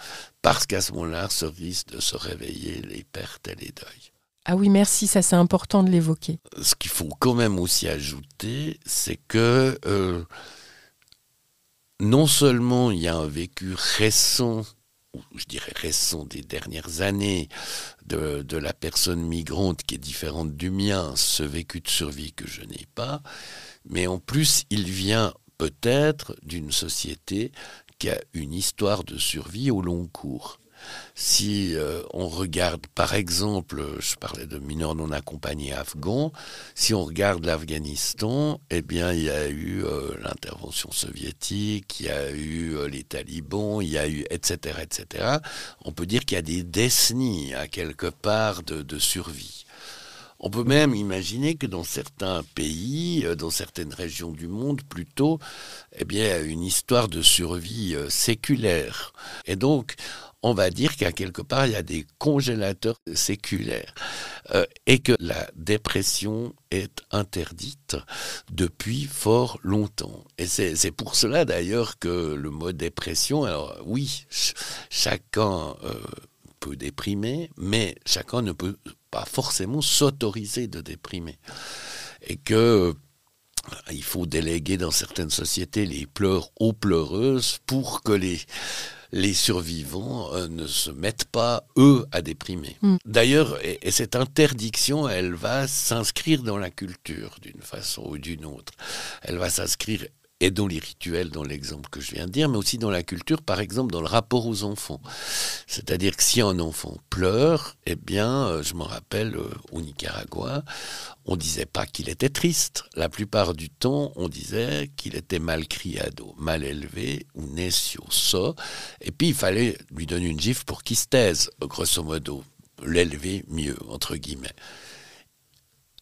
Speaker 2: parce qu'à ce moment-là ce risque de se réveiller les pertes et les deuils.
Speaker 1: Ah oui, merci, ça c'est important de l'évoquer.
Speaker 2: Ce qu'il faut quand même aussi ajouter, c'est que euh, non seulement il y a un vécu récent, ou je dirais récent des dernières années, de la personne migrante qui est différente du mien, ce vécu de survie que je n'ai pas, mais en plus il vient peut-être d'une société une histoire de survie au long cours. Si euh, on regarde, par exemple, je parlais de mineurs non accompagnés afghans, si on regarde l'Afghanistan, eh bien, il y a eu euh, l'intervention soviétique, il y a eu euh, les talibans, il y a eu, etc., etc. On peut dire qu'il y a des décennies, à quelque part, de survie. On peut même imaginer que dans certains pays, euh, dans certaines régions du monde plutôt, eh bien, une histoire de survie euh, séculaire. Et donc, on va dire qu'à quelque part, il y a des congélateurs séculaires euh, et que la dépression est interdite depuis fort longtemps. Et c'est pour cela d'ailleurs que le mot dépression, alors oui, chacun peut déprimer, mais chacun ne peut forcément s'autoriser de déprimer. Et que euh, il faut déléguer dans certaines sociétés les pleurs aux pleureuses pour que les, les survivants euh, ne se mettent pas, eux, à déprimer. Mm. D'ailleurs, et, et, cette interdiction, elle va s'inscrire dans la culture d'une façon ou d'une autre. Elle va s'inscrire et dans les rituels, dans l'exemple que je viens de dire, mais aussi dans la culture, par exemple dans le rapport aux enfants. C'est-à-dire que si un enfant pleure, eh bien, euh, je m'en rappelle, euh, au Nicaragua, on ne disait pas qu'il était triste. La plupart du temps, on disait qu'il était mal criado, mal élevé, ou necio so, et puis il fallait lui donner une gifle pour qu'il se taise, grosso modo, l'élever mieux, entre guillemets.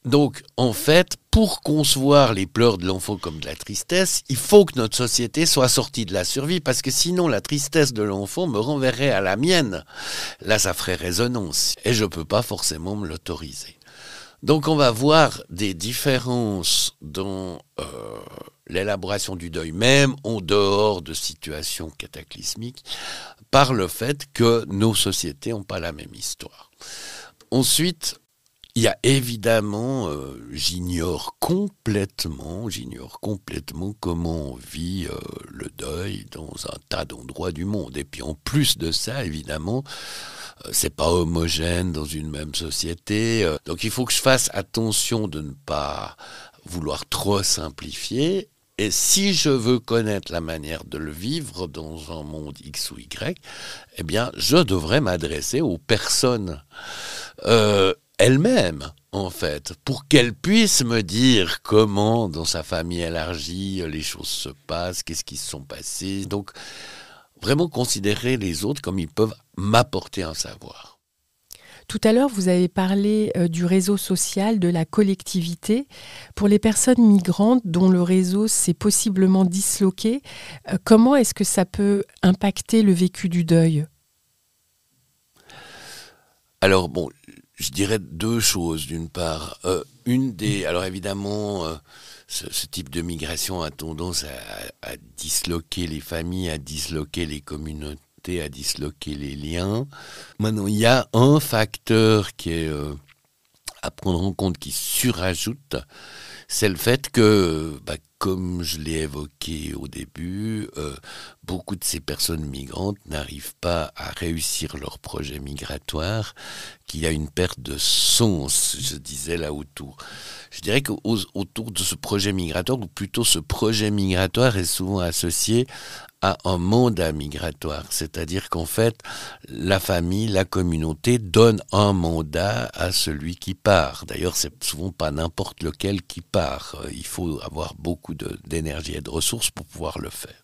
Speaker 2: Donc, en fait, pour concevoir les pleurs de l'enfant comme de la tristesse, il faut que notre société soit sortie de la survie, parce que sinon la tristesse de l'enfant me renverrait à la mienne. Là, ça ferait résonance, et je ne peux pas forcément me l'autoriser. Donc, on va voir des différences dans euh, l'élaboration du deuil, même en dehors de situations cataclysmiques, par le fait que nos sociétés n'ont pas la même histoire. Ensuite, il y a évidemment, euh, j'ignore complètement, j'ignore complètement comment on vit euh, le deuil dans un tas d'endroits du monde. Et puis en plus de ça, évidemment, euh, c'est pas homogène dans une même société. donc il faut que je fasse attention de ne pas vouloir trop simplifier et si je veux connaître la manière de le vivre dans un monde X ou Y, eh bien, je devrais m'adresser aux personnes euh, elle-même, en fait, pour qu'elle puisse me dire comment dans sa famille élargie les choses se passent, qu'est-ce qui se sont passés. Donc, vraiment considérer les autres comme ils peuvent m'apporter un savoir.
Speaker 1: Tout à l'heure, vous avez parlé euh, du réseau social, de la collectivité. Pour les personnes migrantes dont le réseau s'est possiblement disloqué, euh, comment est-ce que ça peut impacter le vécu du deuil
Speaker 2: Alors bon, je dirais deux choses d'une part. Euh, une des, alors évidemment, euh, ce, type de migration a tendance à, disloquer les familles, à disloquer les communautés, à disloquer les liens. Maintenant, il y a un facteur qui est euh, à prendre en compte, qui surajoute, c'est le fait que, bah, comme je l'ai évoqué au début, euh, beaucoup de ces personnes migrantes n'arrivent pas à réussir leur projet migratoire, qu'il y a une perte de sens, je disais là autour. Je dirais qu'autour de ce projet migratoire, ou plutôt ce projet migratoire est souvent associé à un mandat migratoire, c'est-à-dire qu'en fait, la famille, la communauté donne un mandat à celui qui part. D'ailleurs, c'est souvent pas n'importe lequel qui part. Euh, il faut avoir beaucoup d'énergie et de ressources pour pouvoir le faire.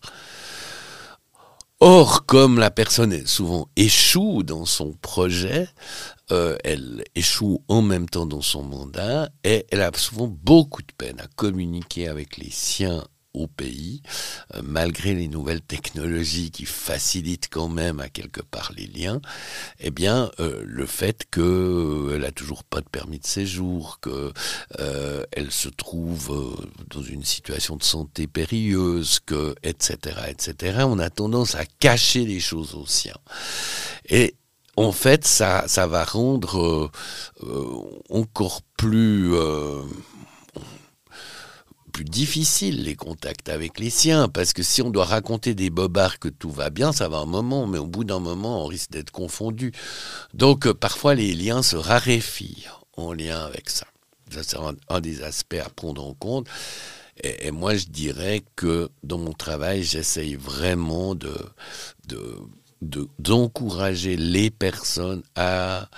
Speaker 2: Or, comme la personne souvent échoue dans son projet, euh, elle échoue en même temps dans son mandat et elle a souvent beaucoup de peine à communiquer avec les siens au pays, euh, malgré les nouvelles technologies qui facilitent quand même à quelque part les liens, eh bien, euh, le fait qu'elle euh, n'a toujours pas de permis de séjour, qu'elle elle se trouve dans une situation de santé périlleuse, que, etc., etc., on a tendance à cacher les choses aux siens. Et en fait, ça, ça va rendre encore plus plus difficile les contacts avec les siens, parce que si on doit raconter des bobards que tout va bien, ça va un moment, mais au bout d'un moment, on risque d'être confondu. Donc euh, parfois, les liens se raréfient en lien avec ça. Ça, c'est un, des aspects à prendre en compte. Et, moi, je dirais que dans mon travail, j'essaye vraiment de, d'encourager les personnes à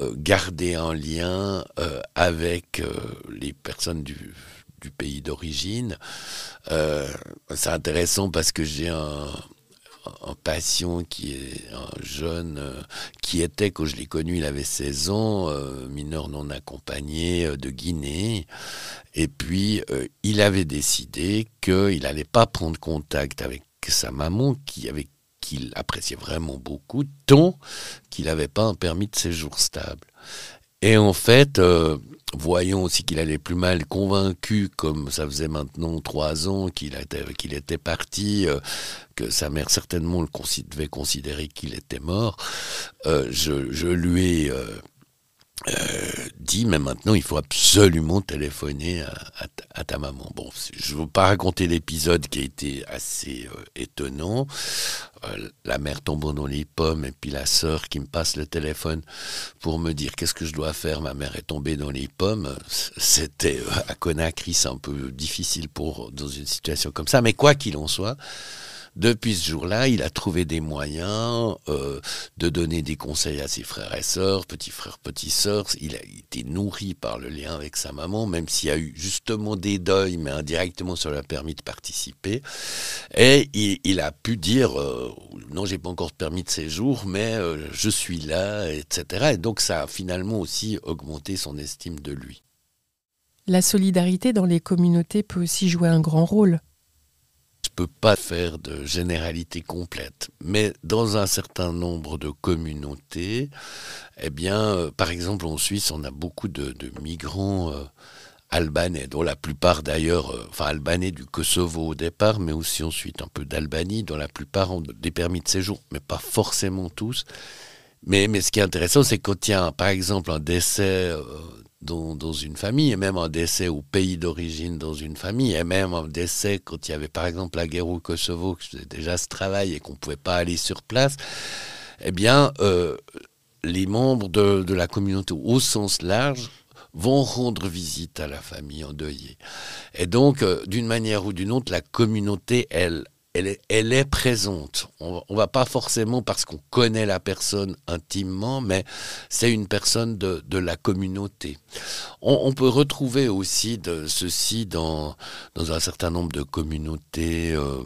Speaker 2: euh, garder un lien euh, avec les personnes du du pays d'origine. Euh, c'est intéressant parce que j'ai un, patient qui est un jeune euh, qui était, quand je l'ai connu, il avait 16 ans, euh, mineur non accompagné de Guinée. Et puis, il avait décidé qu'il n'allait pas prendre contact avec sa maman, qui avait qu'il appréciait vraiment beaucoup, tant qu'il n'avait pas un permis de séjour stable. Et en fait, Voyons aussi qu'il allait plus mal, convaincu, comme ça faisait maintenant trois ans qu'il était, qu'il était parti, euh, que sa mère certainement le devait considérer qu'il était mort, euh, je, je, lui ai euh, euh, dit, mais maintenant, il faut absolument téléphoner à, ta maman. Bon, je ne veux pas raconter l'épisode qui a été assez euh, étonnant. Euh, la mère tombant dans les pommes et puis la sœur qui me passe le téléphone pour me dire qu'est-ce que je dois faire. Ma mère est tombée dans les pommes. C'était à Conakry, c'est un peu difficile pour dans une situation comme ça. Mais quoi qu'il en soit, depuis ce jour-là, il a trouvé des moyens euh, de donner des conseils à ses frères et sœurs, petits frères, petites sœurs. Il a été nourri par le lien avec sa maman, même s'il y a eu justement des deuils, mais indirectement, ça lui a permis de participer. Et il, a pu dire euh, non, j'ai pas encore de permis de séjour, mais euh, je suis là, etc. Et donc ça a finalement aussi augmenté son estime de lui.
Speaker 1: La solidarité dans les communautés peut aussi jouer un grand rôle
Speaker 2: peut pas faire de généralité complète, mais dans un certain nombre de communautés, eh bien, euh, par exemple en Suisse, on a beaucoup de, migrants euh, albanais, dont la plupart d'ailleurs, euh, enfin albanais du Kosovo au départ, mais aussi ensuite un peu d'Albanie, dont la plupart ont des permis de séjour, mais pas forcément tous. Mais, mais ce qui est intéressant, c'est quand il y a par exemple un décès dans, une famille, et même un décès au pays d'origine dans une famille, et même un décès quand il y avait par exemple la guerre au Kosovo, que faisais déjà ce travail et qu'on ne pouvait pas aller sur place, eh bien, euh, les membres de, la communauté au sens large vont rendre visite à la famille endeuillée. Et donc, euh, d'une manière ou d'une autre, la communauté, elle, elle est, présente. On, ne va pas forcément parce qu'on connaît la personne intimement, mais c'est une personne de, la communauté. On, peut retrouver aussi ceci dans, dans un certain nombre de communautés. Euh,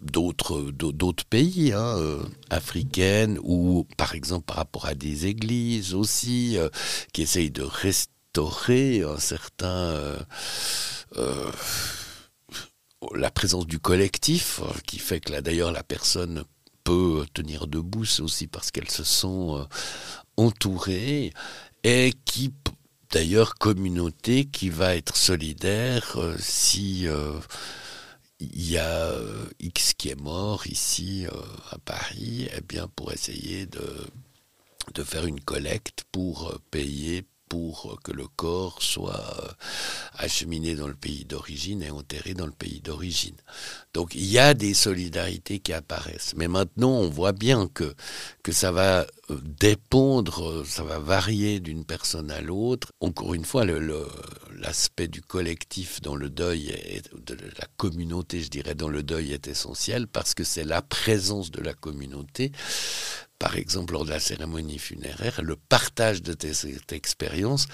Speaker 2: d'autres d'autres pays hein, euh, africaines ou par exemple par rapport à des églises aussi euh, qui essayent de restaurer un certain la présence du collectif, euh, qui fait que là d'ailleurs la personne peut euh, tenir debout, c'est aussi parce qu'elle se sent euh, entourée et qui d'ailleurs communauté qui va être solidaire si il y a X qui est mort ici à Paris, et eh bien pour essayer de, de faire une collecte pour payer pour que le corps soit euh, acheminé dans le pays d'origine et enterré dans le pays d'origine. Donc il y a des solidarités qui apparaissent. Mais maintenant, on voit bien que, que ça va euh, dépendre, euh, ça va varier d'une personne à l'autre. Encore une fois, l'aspect du collectif dans le deuil, de la communauté, je dirais, dans le deuil est essentiel parce que c'est la présence de la communauté par exemple lors de la cérémonie funéraire, le partage de cette expérience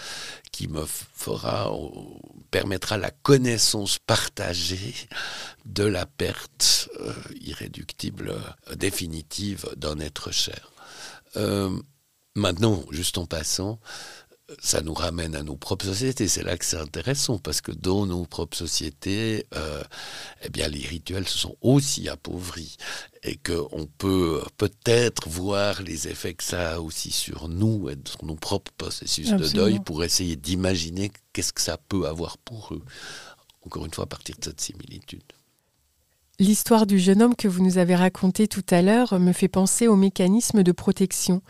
Speaker 2: qui me fera, permettra la connaissance partagée de la perte euh, irréductible, euh, définitive d'un être cher. Euh, maintenant, juste en passant, ça nous ramène à nos propres sociétés. C'est là que c'est intéressant parce que dans nos propres sociétés, euh, eh bien, les rituels se sont aussi appauvris et qu'on peut peut-être voir les effets que ça a aussi sur nous et sur nos propres processus de deuil pour essayer d'imaginer qu'est-ce que ça peut avoir pour eux. Encore une fois, à partir de cette similitude.
Speaker 1: L'histoire du jeune homme que vous nous avez raconté tout à l'heure me fait penser aux mécanismes de protection.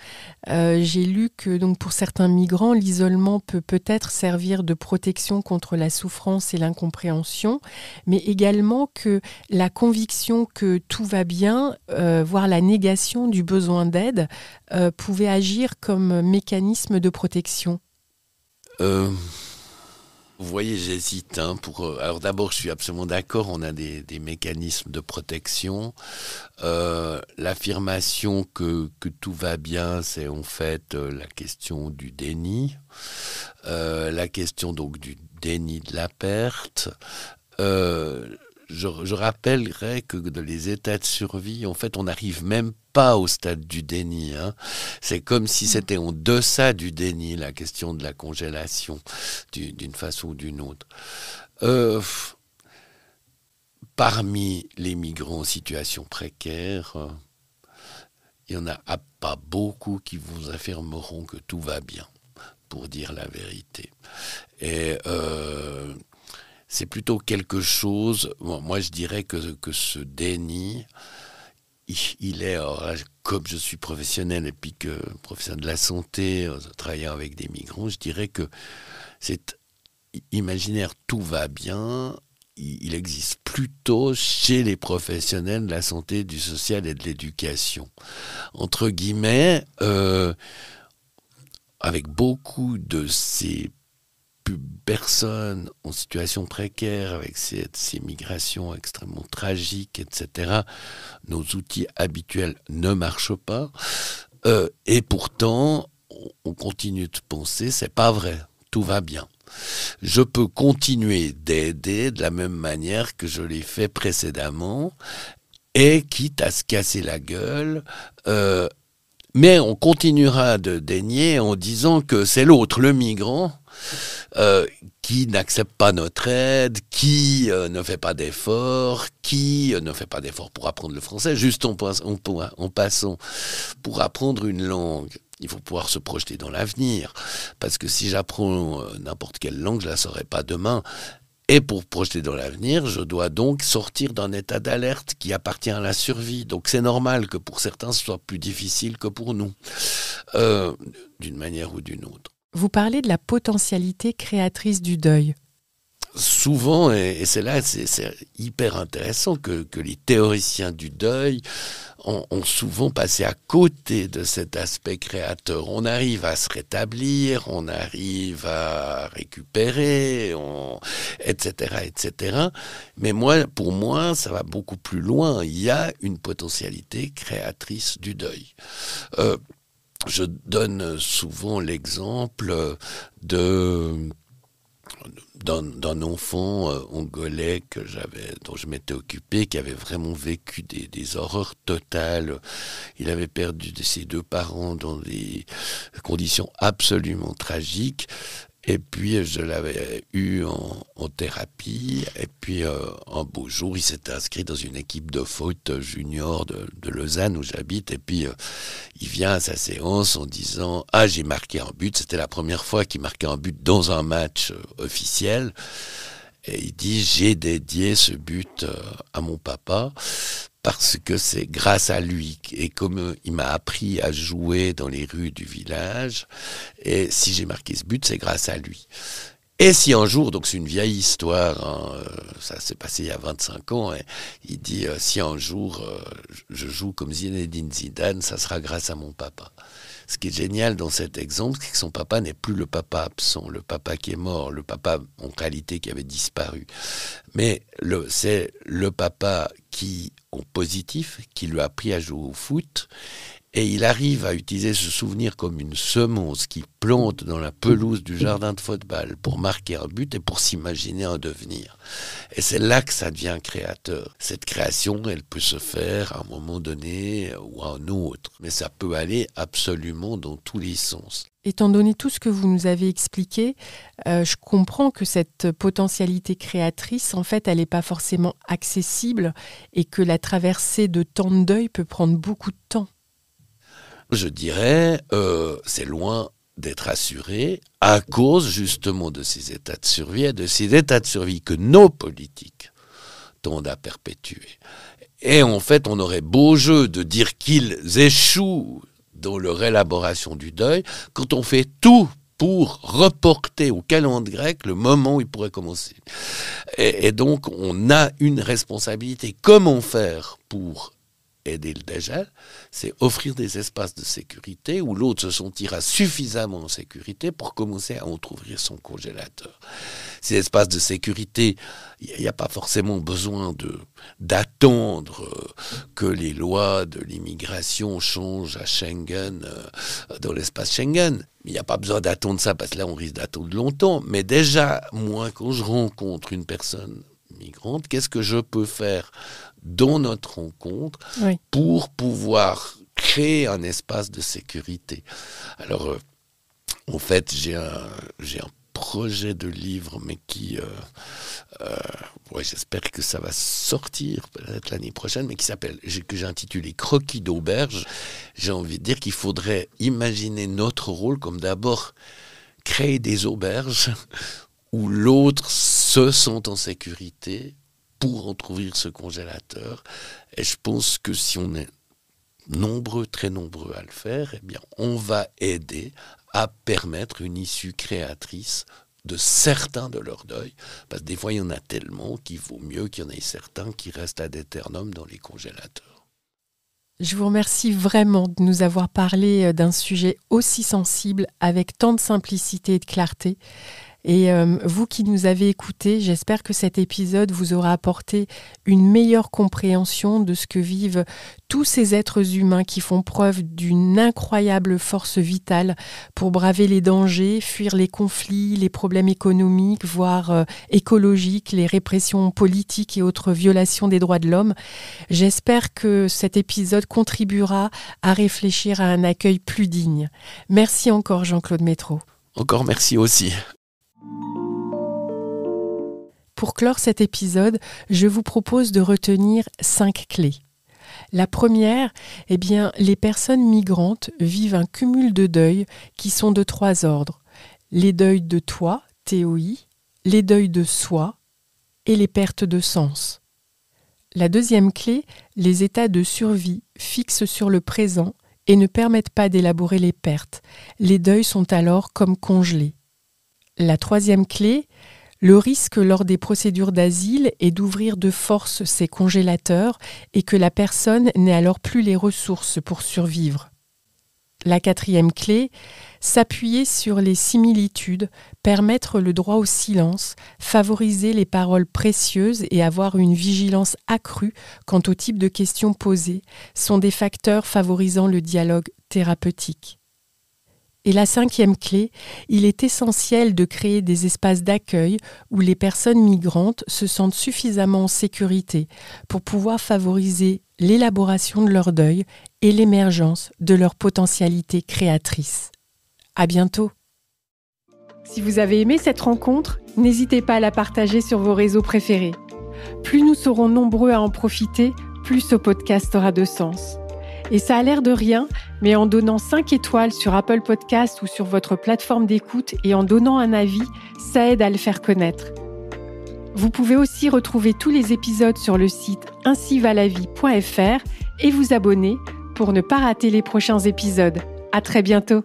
Speaker 1: Euh, j'ai lu que donc pour certains migrants, l'isolement peut peut-être servir de protection contre la souffrance et l'incompréhension, mais également que la conviction que tout va bien, euh, voire la négation du besoin d'aide, euh, pouvait agir comme mécanisme de protection.
Speaker 2: Vous voyez, j'hésite. Hein, pour... Euh, alors d'abord, je suis absolument d'accord, on a des, mécanismes de protection. Euh, l'affirmation que, tout va bien, c'est en fait euh, la question du déni, la question donc du déni de la perte je, rappellerai que dans les états de survie, en fait, on n'arrive même pas au stade du déni. Hein. C'est comme si mm. c'était en deçà du déni, la question de la congélation, d'une façon ou d'une autre. Euh, parmi les migrants en situation précaire, euh, il n'y en a pas beaucoup qui vous affirmeront que tout va bien, pour dire la vérité. Et euh, c'est plutôt quelque chose, moi je dirais que, que ce déni, il, est, comme je suis professionnel et puis que professionnel de la santé, euh, travaillant avec des migrants, je dirais que c'est imaginaire tout va bien, il existe plutôt chez les professionnels de la santé, du social et de l'éducation. Entre guillemets, euh, avec beaucoup de ces personne en situation précaire avec ces, ces migrations extrêmement tragiques, etc. Nos outils habituels ne marchent pas. Euh, et pourtant, on continue de penser, c'est pas vrai, tout va bien. Je peux continuer d'aider de la même manière que je l'ai fait précédemment, et quitte à se casser la gueule, euh, mais on continuera de daigner en disant que c'est l'autre, le migrant, euh, qui n'accepte pas notre aide, qui euh, ne fait pas d'efforts, qui euh, ne fait pas d'efforts pour apprendre le français, juste en, passant, pour apprendre une langue il faut pouvoir se projeter dans l'avenir. Parce que si j'apprends n'importe quelle langue, je ne la saurai pas demain. Et pour projeter dans l'avenir, je dois donc sortir d'un état d'alerte qui appartient à la survie. Donc c'est normal que pour certains ce soit plus difficile que pour nous, d'une manière ou d'une autre.
Speaker 1: Vous parlez de la potentialité créatrice du deuil.
Speaker 2: Souvent, et c'est là, c'est hyper intéressant que, les théoriciens du deuil ont, souvent passé à côté de cet aspect créateur. On arrive à se rétablir, on arrive à récupérer, on, etc., etc. Mais moi, pour moi, ça va beaucoup plus loin. Il y a une potentialité créatrice du deuil. Euh, je donne souvent l'exemple d'un enfant euh, angolais que j'avais dont je m'étais occupé qui avait vraiment vécu des, des, horreurs totales il avait perdu ses deux parents dans des conditions absolument tragiques et puis je l'avais eu en, thérapie. Et puis un euh, beau jour, il s'est inscrit dans une équipe de foot junior de, Lausanne où j'habite. Et puis euh, il vient à sa séance en disant Ah, j'ai marqué un but. C'était la première fois qu'il marquait un but dans un match euh, officiel. Et il dit J'ai dédié ce but à mon papa parce que c'est grâce à lui et comme il m'a appris à jouer dans les rues du village, et si j'ai marqué ce but, c'est grâce à lui. Et si un jour, donc c'est une vieille histoire, hein, euh, ça s'est passé il y a 25 ans, hein, il dit, euh, si un jour euh, je joue comme Zinedine Zidane, ça sera grâce à mon papa. Ce qui est génial dans cet exemple, c'est que son papa n'est plus le papa absent, le papa qui est mort, le papa en qualité qui avait disparu. Mais c'est le papa qui, en positif, qui lui a appris à jouer au foot et il arrive à utiliser ce souvenir comme une semence qui plante dans la pelouse du jardin de football pour marquer un but et pour s'imaginer un devenir. Et c'est là que ça devient créateur. Cette création, elle peut se faire à un moment donné ou à un autre, mais ça peut aller absolument dans tous les sens.
Speaker 1: Étant donné tout ce que vous nous avez expliqué, euh, je comprends que cette potentialité créatrice, en fait, elle n'est pas forcément accessible et que la traversée de tant de deuil peut prendre beaucoup de temps
Speaker 2: je dirais, euh, c'est loin d'être assuré à cause justement de ces états de survie et de ces états de survie que nos politiques tendent à perpétuer. Et en fait, on aurait beau jeu de dire qu'ils échouent dans leur élaboration du deuil quand on fait tout pour reporter au calendrier grec le moment où il pourrait commencer. et donc, on a une responsabilité. Comment faire pour aider le déjà, c'est offrir des espaces de sécurité où l'autre se sentira suffisamment en sécurité pour commencer à entrouvrir son congélateur. Ces espaces de sécurité, il n'y a pas forcément besoin de d'attendre euh, que les lois de l'immigration changent à Schengen, euh, dans l'espace Schengen. Il n'y a pas besoin d'attendre ça parce que là on risque d'attendre longtemps. Mais déjà, moi, quand je rencontre une personne migrante, qu'est-ce que je peux faire dans notre rencontre pour pouvoir créer un espace de sécurité. Alors, euh, en fait, j'ai un, j'ai un projet de livre, mais qui, euh, euh, ouais, j'espère que ça va sortir peut-être l'année prochaine, mais qui s'appelle, que j'ai intitulé Croquis d'auberge. J'ai envie de dire qu'il faudrait imaginer notre rôle comme d'abord créer des auberges où l'autre se sent en sécurité, pour entrouvrir ce congélateur. Et je pense que si on est nombreux, très nombreux à le faire, eh bien, on va aider à permettre une issue créatrice de certains de leurs deuils. parce que des fois il y en a tellement qu'il vaut mieux qu'il y en ait certains qui restent à d'éternum dans les congélateurs.
Speaker 1: Je vous remercie vraiment de nous avoir parlé euh, d'un sujet aussi sensible avec tant de simplicité et de clarté. Et euh, vous qui nous avez écoutés, j'espère que cet épisode vous aura apporté une meilleure compréhension de ce que vivent tous ces êtres humains qui font preuve d'une incroyable force vitale pour braver les dangers, fuir les conflits, les problèmes économiques, voire euh, écologiques, les répressions politiques et autres violations des droits de l'homme. J'espère que cet épisode contribuera à réfléchir à un accueil plus digne. Merci encore Jean-Claude Métro.
Speaker 2: Encore merci aussi.
Speaker 1: Pour clore cet épisode, je vous propose de retenir cinq clés. La première, eh bien, les personnes migrantes vivent un cumul de deuils qui sont de trois ordres. Les deuils de toi, TOI, les deuils de soi et les pertes de sens. La deuxième clé, les états de survie fixent sur le présent et ne permettent pas d'élaborer les pertes. Les deuils sont alors comme congelés. La troisième clé, le risque lors des procédures d'asile est d'ouvrir de force ces congélateurs et que la personne n'ait alors plus les ressources pour survivre. La quatrième clé, s'appuyer sur les similitudes, permettre le droit au silence, favoriser les paroles précieuses et avoir une vigilance accrue quant au type de questions posées sont des facteurs favorisant le dialogue thérapeutique. Et la cinquième clé, il est essentiel de créer des espaces d'accueil où les personnes migrantes se sentent suffisamment en sécurité pour pouvoir favoriser l'élaboration de leur deuil et l'émergence de leur potentialité créatrice. À bientôt! Si vous avez aimé cette rencontre, n'hésitez pas à la partager sur vos réseaux préférés. Plus nous serons nombreux à en profiter, plus ce podcast aura de sens. Et ça a l'air de rien, mais en donnant 5 étoiles sur Apple Podcast ou sur votre plateforme d'écoute et en donnant un avis, ça aide à le faire connaître. Vous pouvez aussi retrouver tous les épisodes sur le site ainsivalavie.fr et vous abonner pour ne pas rater les prochains épisodes. À très bientôt!